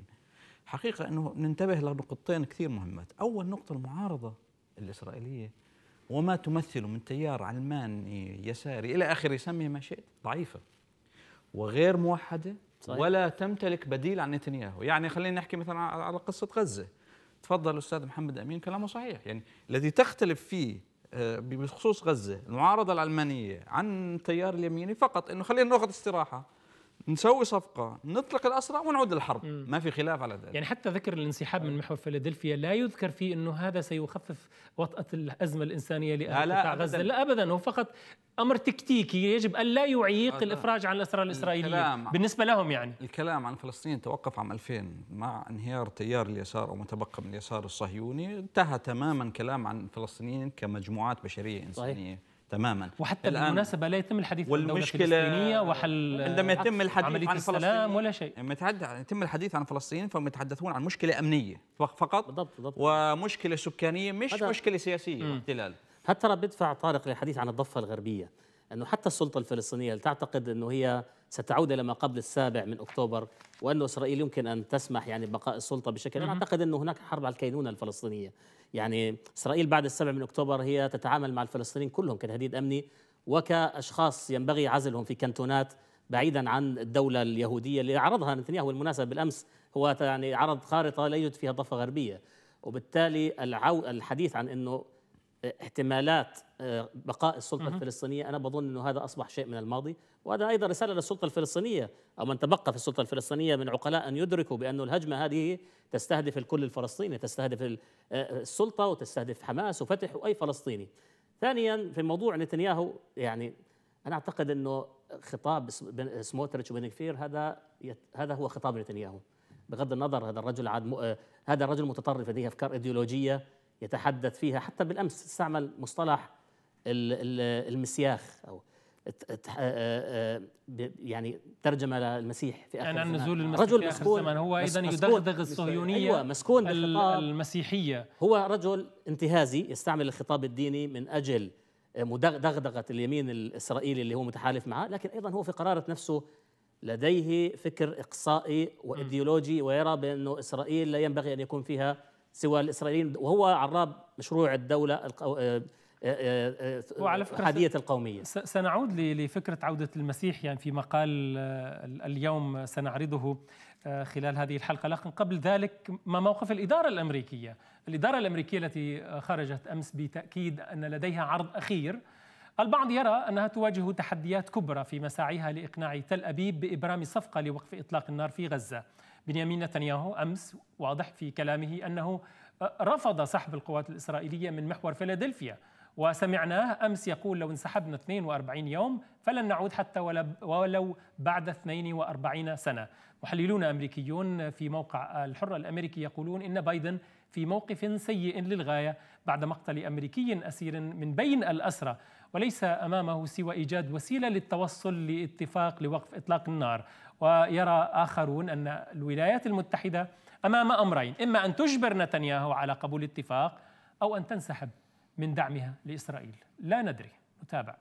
حقيقه انه ننتبه لنقطتين كثير مهمات اول نقطه المعارضه الاسرائيليه وما تمثله من تيار علماني يساري الى اخره سميه ما شئت ضعيفه وغير موحده صحيح. ولا تمتلك بديل عن نتنياهو يعني خلينا نحكي مثلا على قصه غزه تفضل الاستاذ محمد امين كلامه صحيح يعني الذي تختلف فيه آه، بخصوص غزه المعارضه العلمانيه عن التيار اليميني فقط انه خلينا ناخذ استراحه نسوي صفقه نطلق الاسرى ونعود للحرب مم. ما في خلاف على ذلك يعني حتى ذكر الانسحاب من آه. محور فيلادلفيا لا يذكر فيه انه هذا سيخفف وطاه الازمه الانسانيه لأهل قطاع غزه لا ابدا هو فقط امر تكتيكي يجب أن لا يعيق آه، الافراج عن الاسرى الاسرائيليين بالنسبه لهم يعني الكلام عن فلسطين توقف عام 2000 مع انهيار تيار اليسار او متبقى من اليسار الصهيوني انتهى تماما كلام عن الفلسطينيين كمجموعات بشريه انسانيه صحيح. تماما وحتى الآن بالمناسبة لا يتم الحديث عن الدولة الفلسطينية وحل عندما يتم الحديث عن السلام ولا شيء لما يتم الحديث عن فلسطين فهم يتحدثون عن مشكلة أمنية فقط بالضبط بالضبط ومشكلة سكانية مش مشكلة سياسية احتلال واحتلال ترى بيدفع طارق للحديث عن الضفة الغربية أنه حتى السلطة الفلسطينية تعتقد أنه هي ستعود إلى ما قبل السابع من أكتوبر وأنه إسرائيل يمكن أن تسمح يعني ببقاء السلطة بشكل أنا أعتقد أنه هناك حرب على الكينونة الفلسطينية يعني إسرائيل بعد السبع من أكتوبر هي تتعامل مع الفلسطينيين كلهم كتهديد أمني وكأشخاص ينبغي عزلهم في كنتونات بعيدا عن الدولة اليهودية اللي عرضها نتنياهو بالمناسبة بالأمس هو يعني عرض خارطة لا يوجد فيها ضفة غربية وبالتالي العو... الحديث عن أنه احتمالات آه، بقاء السلطه الفلسطينيه انا بظن انه هذا اصبح شيء من الماضي وهذا ايضا رساله للسلطه الفلسطينيه او من تبقى في السلطه الفلسطينيه من عقلاء ان يدركوا بأن الهجمه هذه تستهدف الكل الفلسطيني تستهدف آه، السلطه وتستهدف حماس وفتح واي فلسطيني ثانيا في موضوع نتنياهو يعني انا اعتقد انه خطاب سموتريتش وبن كفير هذا هذا هو خطاب نتنياهو بغض النظر هذا الرجل عاد آه، هذا الرجل متطرف لديه افكار ايديولوجيه يتحدث فيها حتى بالامس استعمل مصطلح المسياخ او آه، آه، آه، يعني ترجمه للمسيح في اخر يعني عن نزول المسيح رجل في آخر مسكون الزمن هو ايضا يدغدغ الصهيونيه أيوة مسكون المسيحيه هو رجل انتهازي يستعمل الخطاب الديني من اجل دغدغه اليمين الاسرائيلي اللي هو متحالف معه لكن ايضا هو في قراره نفسه لديه فكر اقصائي وايديولوجي ويرى بانه اسرائيل لا ينبغي ان يكون فيها سوى الاسرائيليين وهو عراب مشروع الدوله القو... آه، آه، آه، وعلى فكرة حادية القومية سنعود لفكرة عودة المسيح يعني في مقال اليوم سنعرضه خلال هذه الحلقة لكن قبل ذلك ما موقف الإدارة الأمريكية الإدارة الأمريكية التي خرجت أمس بتأكيد أن لديها عرض أخير البعض يرى أنها تواجه تحديات كبرى في مساعيها لإقناع تل أبيب بإبرام صفقة لوقف إطلاق النار في غزة بنيامين نتنياهو امس واضح في كلامه انه آه، رفض سحب القوات الاسرائيليه من محور فيلادلفيا وسمعناه امس يقول لو انسحبنا 42 يوم فلن نعود حتى ولو بعد 42 سنه. محللون امريكيون في موقع الحره الامريكي يقولون ان بايدن في موقف سيء للغايه بعد مقتل امريكي اسير من بين الاسرى وليس امامه سوى ايجاد وسيله للتوصل لاتفاق لوقف اطلاق النار ويرى آخرون أن الولايات المتحدة أمام أمرين إما أن تجبر نتنياهو على قبول اتفاق أو أن تنسحب من دعمها لإسرائيل لا ندري نتابع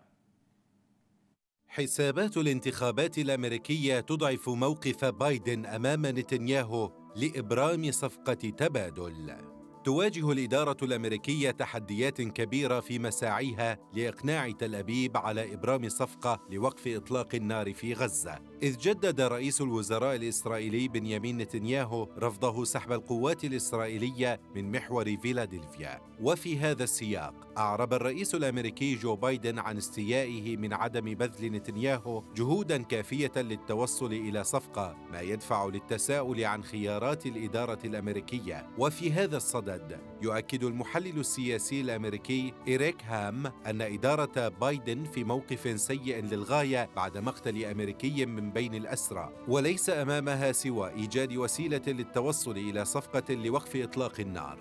حسابات الانتخابات الأمريكية تضعف موقف بايدن أمام نتنياهو لإبرام صفقة تبادل تواجه الإدارة الأمريكية تحديات كبيرة في مساعيها لإقناع تل أبيب على إبرام صفقة لوقف إطلاق النار في غزة، إذ جدد رئيس الوزراء الإسرائيلي بنيامين نتنياهو رفضه سحب القوات الإسرائيلية من محور فيلادلفيا، وفي هذا السياق أعرب الرئيس الأمريكي جو بايدن عن استيائه من عدم بذل نتنياهو جهودا كافية للتوصل إلى صفقة، ما يدفع للتساؤل عن خيارات الإدارة الأمريكية، وفي هذا الصدد بغداد يؤكد المحلل السياسي الأمريكي إيريك هام أن إدارة بايدن في موقف سيء للغاية بعد مقتل أمريكي من بين الأسرى وليس أمامها سوى إيجاد وسيلة للتوصل إلى صفقة لوقف إطلاق النار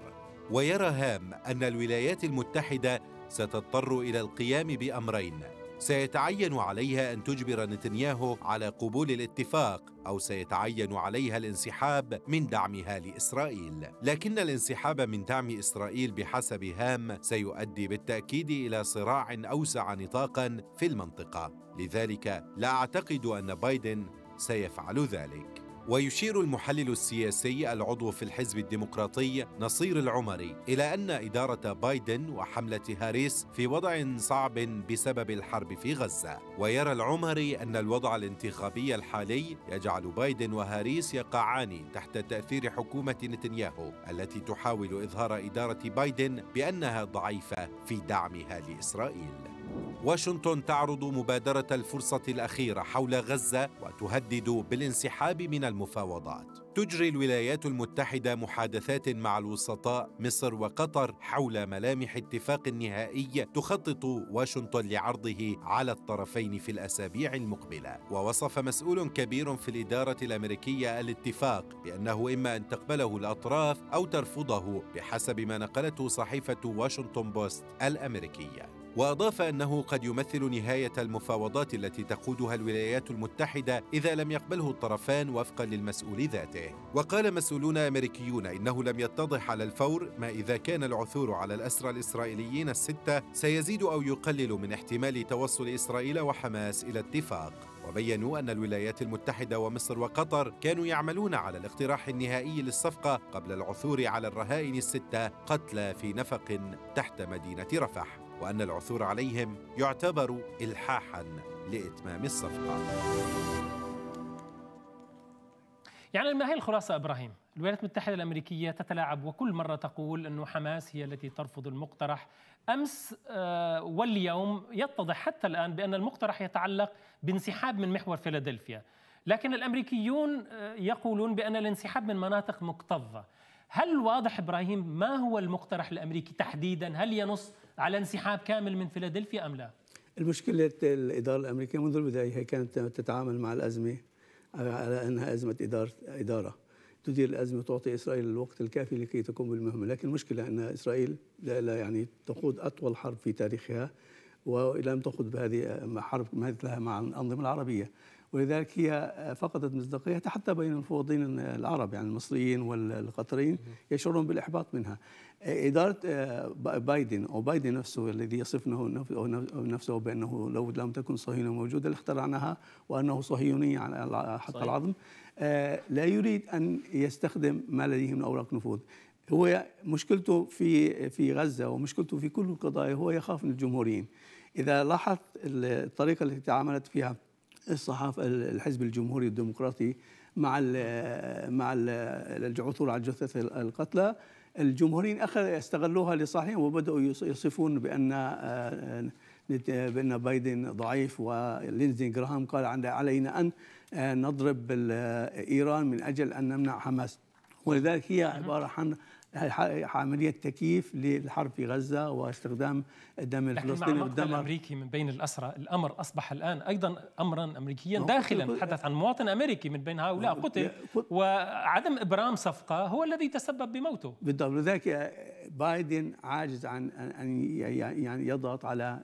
ويرى هام أن الولايات المتحدة ستضطر إلى القيام بأمرين سيتعين عليها ان تجبر نتنياهو على قبول الاتفاق او سيتعين عليها الانسحاب من دعمها لاسرائيل لكن الانسحاب من دعم اسرائيل بحسب هام سيؤدي بالتاكيد الى صراع اوسع نطاقا في المنطقه لذلك لا اعتقد ان بايدن سيفعل ذلك ويشير المحلل السياسي العضو في الحزب الديمقراطي نصير العمري إلى أن إدارة بايدن وحملة هاريس في وضع صعب بسبب الحرب في غزة ويرى العمري أن الوضع الانتخابي الحالي يجعل بايدن وهاريس يقعان تحت تأثير حكومة نتنياهو التي تحاول إظهار إدارة بايدن بأنها ضعيفة في دعمها لإسرائيل واشنطن تعرض مبادرة الفرصة الأخيرة حول غزة وتهدد بالانسحاب من المفاوضات. تجري الولايات المتحدة محادثات مع الوسطاء مصر وقطر حول ملامح اتفاق نهائي تخطط واشنطن لعرضه على الطرفين في الأسابيع المقبلة. ووصف مسؤول كبير في الإدارة الأمريكية الاتفاق بأنه إما أن تقبله الأطراف أو ترفضه بحسب ما نقلته صحيفة واشنطن بوست الأمريكية. واضاف انه قد يمثل نهايه المفاوضات التي تقودها الولايات المتحده اذا لم يقبله الطرفان وفقا للمسؤول ذاته وقال مسؤولون امريكيون انه لم يتضح على الفور ما اذا كان العثور على الاسرى الاسرائيليين السته سيزيد او يقلل من احتمال توصل اسرائيل وحماس الى اتفاق وبينوا أن الولايات المتحدة ومصر وقطر كانوا يعملون على الاقتراح النهائي للصفقة قبل العثور على الرهائن الستة قتلى في نفق تحت مدينة رفح وأن العثور عليهم يعتبر إلحاحا لإتمام الصفقة يعني ما هي الخلاصة إبراهيم؟ الولايات المتحدة الأمريكية تتلاعب وكل مرة تقول أنه حماس هي التي ترفض المقترح أمس آه، واليوم يتضح حتى الآن بأن المقترح يتعلق بانسحاب من محور فيلادلفيا لكن الأمريكيون آه، يقولون بأن الانسحاب من مناطق مكتظة هل واضح إبراهيم ما هو المقترح الأمريكي تحديدا هل ينص على انسحاب كامل من فيلادلفيا أم لا؟ المشكلة الإدارة الأمريكية منذ البداية هي كانت تتعامل مع الأزمة على أنها أزمة إدارة إدارة تدير الأزمة وتعطي إسرائيل الوقت الكافي لكي تقوم بالمهمة لكن المشكلة أن إسرائيل لا يعني تقود أطول حرب في تاريخها ولم تخض بهذه حرب مثلها مع الأنظمة العربية ولذلك هي فقدت مصداقيتها حتى بين المفوضين العرب يعني المصريين والقطريين يشعرون بالإحباط منها إدارة آه، بايدن أو بايدن نفسه الذي يصف نفسه بأنه لو لم تكن صهيونية موجودة لاخترعناها وأنه صهيوني على حق العظم آه، لا يريد أن يستخدم ما لديه من أوراق نفوذ هو مشكلته في في غزة ومشكلته في كل القضايا هو يخاف من الجمهوريين إذا لاحظت الطريقة التي تعاملت فيها الصحافه الحزب الجمهوري الديمقراطي مع الـ مع العثور على الجثث القتلى الجمهوريين استغلوها لصالحهم وبداوا يصفون بان آه، بان بايدن ضعيف ولينزي جراهام قال علينا ان آه، نضرب ايران من اجل ان نمنع حماس ولذلك هي عباره عن عمليه تكييف للحرب في غزه واستخدام الدم الفلسطيني والدم الامريكي من بين الاسرى الامر اصبح الان ايضا امرا امريكيا داخلا نتحدث عن مواطن امريكي من بين هؤلاء قتل وعدم ابرام صفقه هو الذي تسبب بموته بالضبط لذلك بايدن عاجز عن ان يعني يضغط على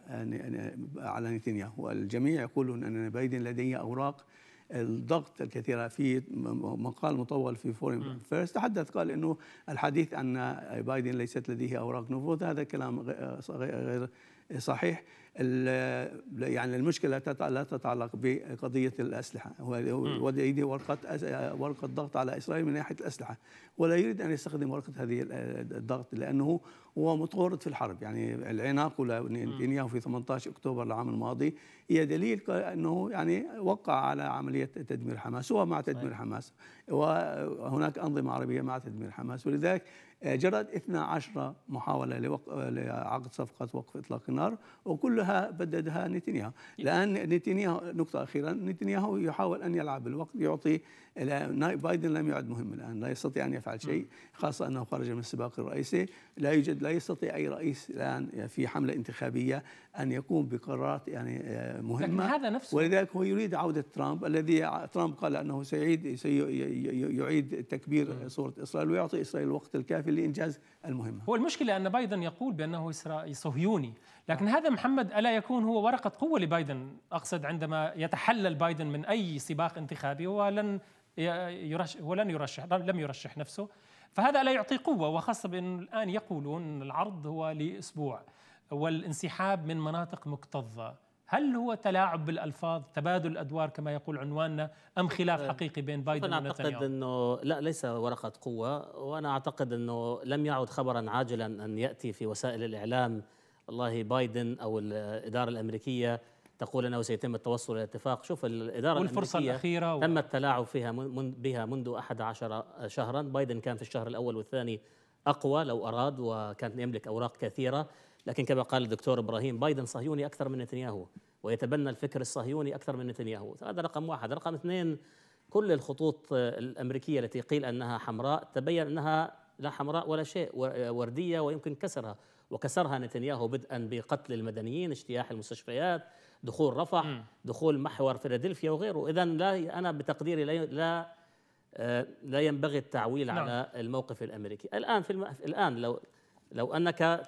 على نتنياهو والجميع يقولون ان بايدن لديه اوراق الضغط الكثيرة في مقال مطول في فورين فيرست تحدث قال أنه الحديث أن بايدن ليست لديه أوراق نفوذ هذا كلام غير صحيح يعني المشكله لا تتعلق بقضيه الاسلحه ويدي ورقه ورقه ضغط على اسرائيل من ناحيه الاسلحه ولا يريد ان يستخدم ورقه هذه الضغط لانه هو متورط في الحرب يعني العناق نتنياهو في 18 اكتوبر العام الماضي هي دليل انه يعني وقع على عمليه تدمير حماس هو مع تدمير طيب. حماس وهناك انظمه عربيه مع تدمير حماس ولذلك جرت 12 محاولة لوقف لعقد صفقة وقف إطلاق النار وكلها بددها نتنياهو الآن نتنياهو نقطة أخيرا نتنياهو يحاول أن يلعب الوقت يعطي بايدن لم يعد مهم الآن لا يستطيع أن يفعل شيء خاصة أنه خرج من السباق الرئيسي لا يوجد لا يستطيع أي رئيس الآن في حملة انتخابية ان يقوم بقرارات يعني آه، مهمه لكن هذا نفسه ولذلك هو يريد عوده ترامب الذي ترامب قال انه سيعيد سيعيد تكبير صوره اسرائيل ويعطي اسرائيل الوقت الكافي لانجاز المهمه هو المشكله ان بايدن يقول بانه اسرائيلي صهيوني لكن هذا محمد الا يكون هو ورقه قوه لبايدن اقصد عندما يتحلل بايدن من اي سباق انتخابي هو لن يرشح ولن يرشح لم يرشح نفسه فهذا لا يعطي قوة وخاصة بأن الآن يقولون العرض هو لأسبوع والانسحاب من مناطق مكتظه هل هو تلاعب بالالفاظ تبادل ادوار كما يقول عنواننا ام خلاف أه، حقيقي بين بايدن أنا ونتنياهو اعتقد انه لا ليس ورقه قوه وانا اعتقد انه لم يعد خبرا عاجلا ان ياتي في وسائل الاعلام والله بايدن او الاداره الامريكيه تقول انه سيتم التوصل الى اتفاق شوف الاداره والفرصه الامريكيه الاخيره تم التلاعب فيها من بها منذ 11 شهرا بايدن كان في الشهر الاول والثاني اقوى لو اراد وكان يملك اوراق كثيره لكن كما قال الدكتور ابراهيم بايدن صهيوني اكثر من نتنياهو ويتبنى الفكر الصهيوني اكثر من نتنياهو هذا رقم واحد رقم اثنين كل الخطوط الامريكيه التي قيل انها حمراء تبين انها لا حمراء ولا شيء ورديه ويمكن كسرها وكسرها نتنياهو بدءا بقتل المدنيين اجتياح المستشفيات دخول رفح دخول محور فيلادلفيا وغيره اذا لا انا بتقديري لا لا آه، لا ينبغي التعويل نعم. على الموقف الامريكي الان في الان لو لو انك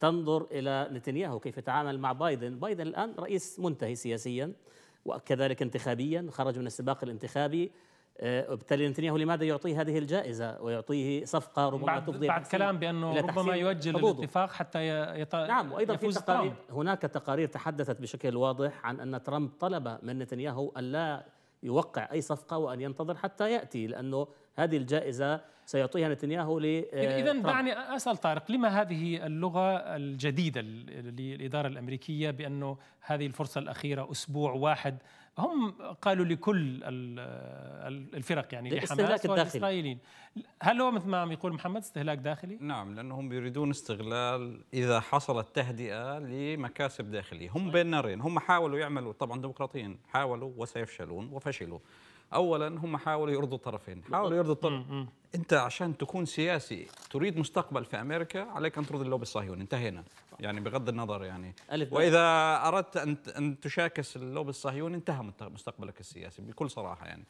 تنظر إلى نتنياهو كيف تعامل مع بايدن بايدن الآن رئيس منتهي سياسيا وكذلك انتخابيا خرج من السباق الانتخابي آه، وبالتالي نتنياهو لماذا يعطيه هذه الجائزه ويعطيه صفقه ربما بعد تفضي بعد كلام بانه ربما يؤجل الاتفاق حتى يط... نعم وايضا في تقارير هناك تقارير تحدثت بشكل واضح عن ان ترامب طلب من نتنياهو ان لا يوقع اي صفقه وان ينتظر حتى ياتي لانه هذه الجائزه سيعطيها نتنياهو ل آه، إذا دعني أسأل طارق لما هذه اللغة الجديدة للإدارة الأمريكية بأنه هذه الفرصة الأخيرة أسبوع واحد هم قالوا لكل الفرق يعني لحماس والإسرائيليين هل هو مثل ما عم يقول محمد استهلاك داخلي؟ نعم لأنهم يريدون استغلال إذا حصلت تهدئة لمكاسب داخلية هم بين نارين هم حاولوا يعملوا طبعا ديمقراطيين حاولوا وسيفشلون وفشلوا اولا هم حاولوا يرضوا الطرفين حاولوا يرضوا الطرف انت عشان تكون سياسي تريد مستقبل في امريكا عليك ان ترضي اللوبي الصهيوني انتهينا يعني بغض النظر يعني واذا اردت ان ان تشاكس اللوبي الصهيوني انتهى مستقبلك السياسي بكل صراحه يعني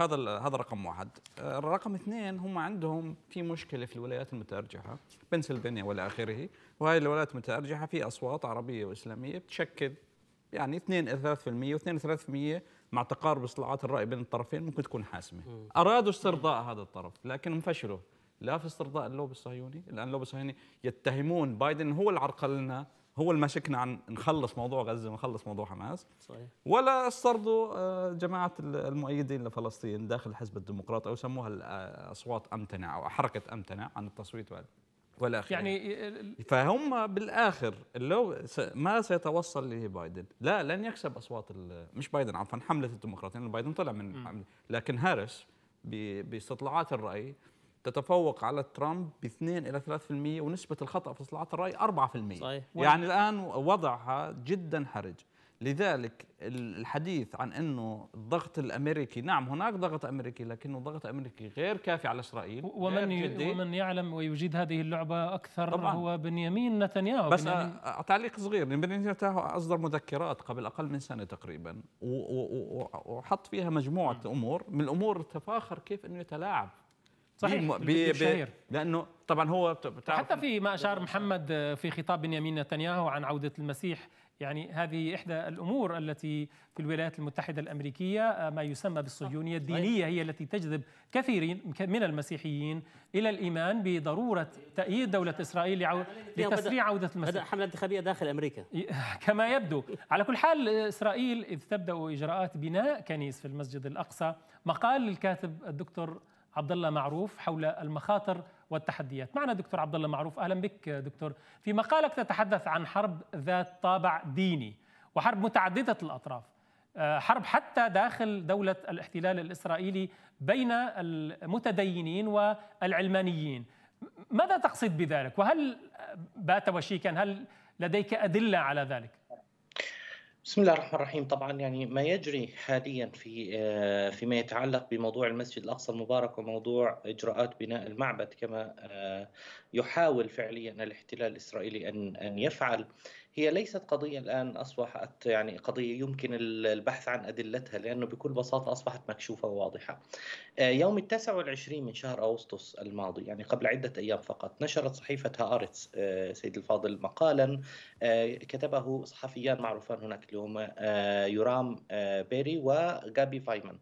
هذا هذا رقم واحد آه، رقم اثنين هم عندهم في مشكله في الولايات المتارجحه بنسلفانيا والى اخره وهي الولايات المتارجحه في اصوات عربيه واسلاميه بتشكل يعني 2 3% و2 3% مع تقارب اصطلاحات الرأي بين الطرفين ممكن تكون حاسمة أرادوا استرضاء هذا الطرف لكنهم فشلوا لا في استرضاء اللوبي الصهيوني الآن اللوبي الصهيوني يتهمون بايدن هو اللي هو اللي ماسكنا عن نخلص موضوع غزه ونخلص موضوع حماس صحيح. ولا استرضوا آه، جماعه المؤيدين لفلسطين داخل الحزب الديمقراطي او يسموها آه، اصوات امتنع او حركه امتنع عن التصويت والاخير يعني فهم بالاخر لو ما سيتوصل له بايدن لا لن يكسب اصوات مش بايدن عفوا حمله الديمقراطيين بايدن طلع من م. لكن هارس باستطلاعات الراي تتفوق على ترامب ب 2 الى 3% ونسبه الخطا في استطلاعات الراي 4% صحيح. يعني الان وضعها جدا حرج لذلك الحديث عن انه الضغط الامريكي نعم هناك ضغط امريكي لكنه ضغط امريكي غير كافي على اسرائيل ومن ومن يعلم ويجيد هذه اللعبه اكثر طبعاً. هو بنيامين نتنياهو بس بنيامين تعليق صغير بنيامين نتنياهو اصدر مذكرات قبل اقل من سنه تقريبا وحط فيها مجموعه م. امور من الامور تفاخر كيف انه يتلاعب صحيح بي بي لانه طبعا هو حتى في ما اشار محمد آه، في خطاب بنيامين نتنياهو عن عوده المسيح يعني هذه إحدى الأمور التي في الولايات المتحدة الأمريكية آه، ما يسمى بالصهيونية الدينية هي التي تجذب كثيرين من المسيحيين إلى الإيمان بضرورة تأييد دولة إسرائيل لتسريع عودة المسيح هذا حملة انتخابية داخل أمريكا <laughs> كما يبدو على كل حال إسرائيل إذ تبدأ إجراءات بناء كنيس في المسجد الأقصى مقال للكاتب الدكتور عبد الله معروف حول المخاطر والتحديات معنا دكتور عبد الله معروف اهلا بك دكتور في مقالك تتحدث عن حرب ذات طابع ديني وحرب متعدده الاطراف آه، حرب حتى داخل دولة الاحتلال الإسرائيلي بين المتدينين والعلمانيين ماذا تقصد بذلك وهل آه، بات وشيكا هل لديك أدلة على ذلك بسم الله الرحمن الرحيم طبعا يعني ما يجري حاليا في آه، فيما يتعلق بموضوع المسجد الاقصى المبارك وموضوع اجراءات بناء المعبد كما آه، يحاول فعليا الاحتلال الاسرائيلي ان ان يفعل هي ليست قضية الآن أصبحت يعني قضية يمكن البحث عن أدلتها لأنه بكل بساطة أصبحت مكشوفة وواضحة آه، يوم التاسع والعشرين من شهر أغسطس الماضي يعني قبل عدة أيام فقط نشرت صحيفة هارتس آه، سيد الفاضل مقالا آه، كتبه صحفيان معروفان هناك اليوم يورام بيري وغابي فايمان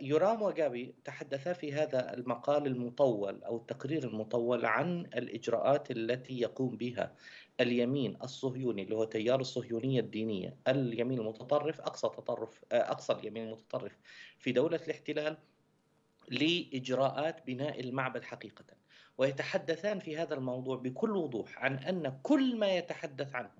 يورام وغابي تحدثا في هذا المقال المطول او التقرير المطول عن الاجراءات التي يقوم بها اليمين الصهيوني اللي هو تيار الصهيونية الدينية اليمين المتطرف أقصى تطرف آه، أقصى اليمين المتطرف في دولة الاحتلال لإجراءات بناء المعبد حقيقة ويتحدثان في هذا الموضوع بكل وضوح عن أن كل ما يتحدث عنه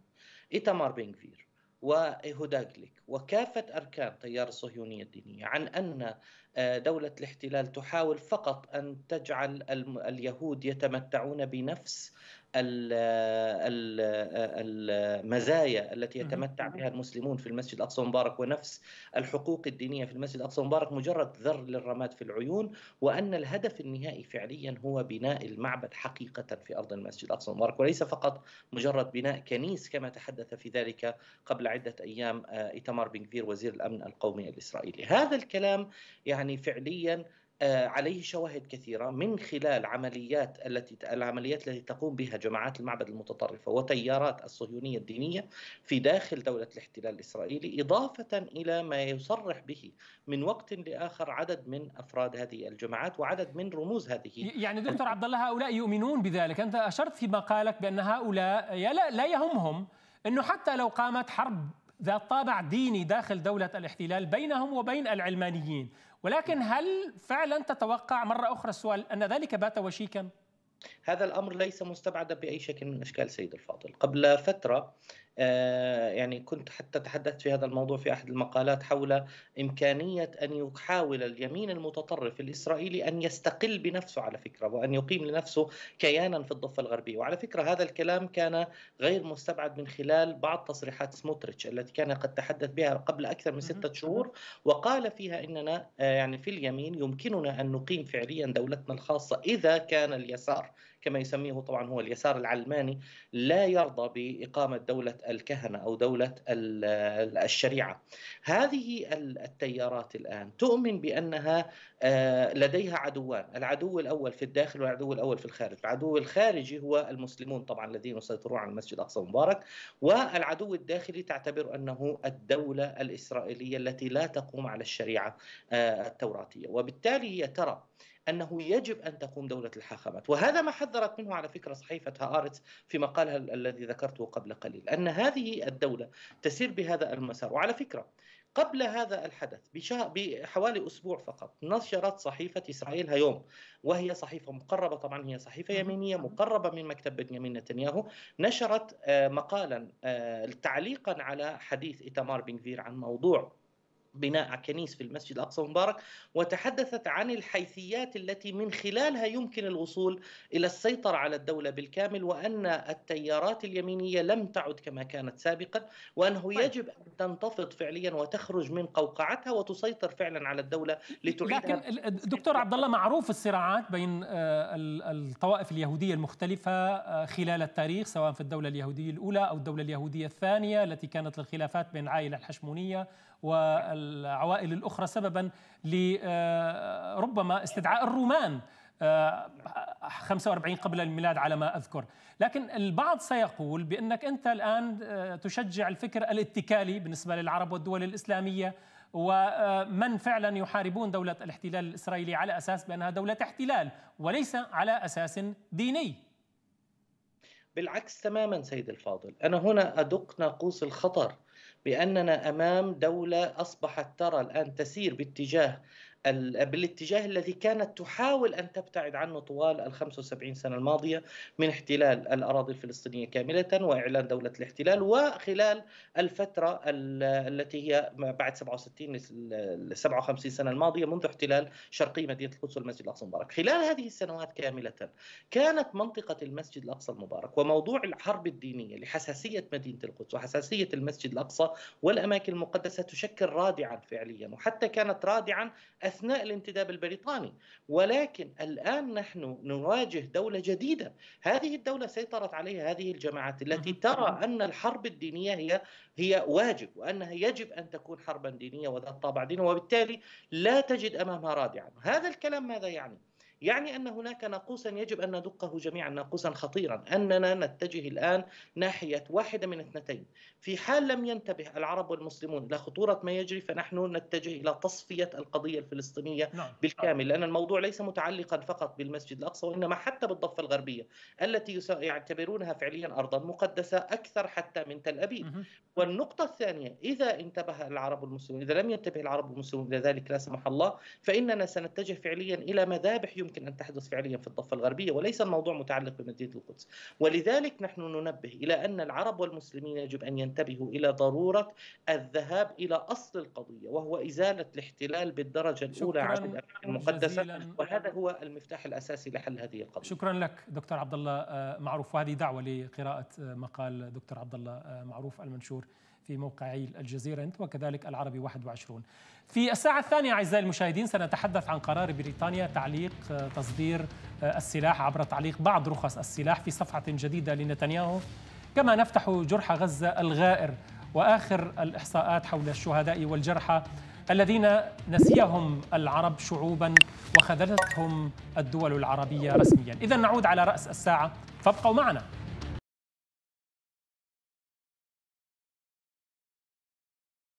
إيتمار بينغفير وهوداغليك وكافة أركان تيار الصهيونية الدينية عن أن آه، دولة الاحتلال تحاول فقط أن تجعل اليهود يتمتعون بنفس المزايا التي يتمتع بها المسلمون في المسجد الاقصى المبارك ونفس الحقوق الدينيه في المسجد الاقصى المبارك مجرد ذر للرماد في العيون وان الهدف النهائي فعليا هو بناء المعبد حقيقه في ارض المسجد الاقصى المبارك وليس فقط مجرد بناء كنيس كما تحدث في ذلك قبل عده ايام ايتمار آه، بن وزير الامن القومي الاسرائيلي. هذا الكلام يعني فعليا آه، عليه شواهد كثيرة من خلال عمليات التي العمليات التي تقوم بها جماعات المعبد المتطرفة وتيارات الصهيونية الدينية في داخل دولة الاحتلال الإسرائيلي إضافة إلى ما يصرح به من وقت لآخر عدد من أفراد هذه الجماعات وعدد من رموز هذه يعني دكتور عبد الله هؤلاء يؤمنون بذلك أنت أشرت في مقالك بأن هؤلاء لا يهمهم أنه حتى لو قامت حرب ذات طابع ديني داخل دولة الاحتلال بينهم وبين العلمانيين ولكن هل فعلا تتوقع مرة أخرى السؤال أن ذلك بات وشيكا؟ هذا الامر ليس مستبعدا باي شكل من اشكال سيد الفاضل قبل فتره آه، يعني كنت حتى تحدثت في هذا الموضوع في احد المقالات حول امكانيه ان يحاول اليمين المتطرف الاسرائيلي ان يستقل بنفسه على فكره وان يقيم لنفسه كيانا في الضفه الغربيه، وعلى فكره هذا الكلام كان غير مستبعد من خلال بعض تصريحات سموتريتش التي كان قد تحدث بها قبل اكثر من سته شهور وقال فيها اننا آه، يعني في اليمين يمكننا ان نقيم فعليا دولتنا الخاصه اذا كان اليسار كما يسميه طبعا هو اليسار العلماني لا يرضى بإقامة دولة الكهنة أو دولة الشريعة هذه التيارات الآن تؤمن بأنها آه، لديها عدوان العدو الأول في الداخل والعدو الأول في الخارج العدو الخارجي هو المسلمون طبعا الذين يسيطرون على المسجد الأقصى المبارك والعدو الداخلي تعتبر أنه الدولة الإسرائيلية التي لا تقوم على الشريعة آه، التوراتية وبالتالي هي ترى أنه يجب أن تقوم دولة الحاخامات وهذا ما حذرت منه على فكرة صحيفة هآرتس في مقالها الذي ذكرته قبل قليل أن هذه الدولة تسير بهذا المسار وعلى فكرة قبل هذا الحدث بحوالي أسبوع فقط نشرت صحيفة إسرائيل هيوم وهي صحيفة مقربة طبعا هي صحيفة يمينية مقربة من مكتب بنيامين نتنياهو نشرت آه، مقالا آه، تعليقا على حديث إتمار بن عن موضوع بناء كنيس في المسجد الأقصى المبارك وتحدثت عن الحيثيات التي من خلالها يمكن الوصول إلى السيطرة على الدولة بالكامل وأن التيارات اليمينية لم تعد كما كانت سابقا وأنه طيب. يجب أن تنتفض فعليا وتخرج من قوقعتها وتسيطر فعلا على الدولة لتعيدها لكن الدكتور عبد الله معروف الصراعات بين آه، الطوائف اليهودية المختلفة آه، خلال التاريخ سواء في الدولة اليهودية الأولى أو الدولة اليهودية الثانية التي كانت الخلافات بين عائلة الحشمونية والعوائل الأخرى سببا لربما آه، استدعاء الرومان 45 آه، قبل الميلاد على ما اذكر، لكن البعض سيقول بانك انت الان آه، تشجع الفكر الاتكالي بالنسبه للعرب والدول الاسلاميه ومن فعلا يحاربون دوله الاحتلال الاسرائيلي على اساس بانها دوله احتلال وليس على اساس ديني. بالعكس تماما سيد الفاضل، انا هنا ادق ناقوس الخطر باننا امام دوله اصبحت ترى الان تسير باتجاه بالاتجاه الذي كانت تحاول أن تبتعد عنه طوال ال 75 سنة الماضية من احتلال الأراضي الفلسطينية كاملة وإعلان دولة الاحتلال وخلال الفترة التي هي بعد 67 ل 57 سنة الماضية منذ احتلال شرقي مدينة القدس والمسجد الأقصى المبارك خلال هذه السنوات كاملة كانت منطقة المسجد الأقصى المبارك وموضوع الحرب الدينية لحساسية مدينة القدس وحساسية المسجد الأقصى والأماكن المقدسة تشكل رادعا فعليا وحتى كانت رادعا اثناء الانتداب البريطاني ولكن الان نحن نواجه دوله جديده هذه الدوله سيطرت عليها هذه الجماعات التي ترى ان الحرب الدينيه هي هي واجب وانها يجب ان تكون حربا دينيه وذات طابع ديني وبالتالي لا تجد امامها رادعا هذا الكلام ماذا يعني يعني ان هناك ناقوسا يجب ان ندقه جميعا ناقوسا خطيرا اننا نتجه الان ناحيه واحده من اثنتين في حال لم ينتبه العرب والمسلمون الى خطوره ما يجري فنحن نتجه الى تصفيه القضيه الفلسطينيه نعم. نعم. بالكامل لان الموضوع ليس متعلقا فقط بالمسجد الاقصى وانما حتى بالضفه الغربيه التي يعتبرونها فعليا ارضا مقدسه اكثر حتى من تل ابيب والنقطه الثانيه اذا انتبه العرب والمسلمون اذا لم ينتبه العرب والمسلمون الى ذلك لا سمح الله فاننا سنتجه فعليا الى مذابح يمكن أن تحدث فعليا في الضفة الغربية وليس الموضوع متعلق بمدينة القدس ولذلك نحن ننبه إلى أن العرب والمسلمين يجب أن ينتبهوا إلى ضرورة الذهاب إلى أصل القضية وهو إزالة الاحتلال بالدرجة الأولى عن الأماكن المقدسة وهذا هو المفتاح الأساسي لحل هذه القضية شكرا لك دكتور عبد الله آه، معروف وهذه دعوة لقراءة آه، مقال دكتور عبد الله آه، معروف المنشور في موقعي الجزيرة وكذلك العربي 21 في الساعة الثانية أعزائي المشاهدين سنتحدث عن قرار بريطانيا تعليق آه، تصدير آه، السلاح عبر تعليق بعض رخص السلاح في صفحة جديدة لنتنياهو كما نفتح جرح غزة الغائر وآخر الإحصاءات حول الشهداء والجرحى الذين نسيهم العرب شعوبا وخذلتهم الدول العربية رسميا إذا نعود على رأس الساعة فابقوا معنا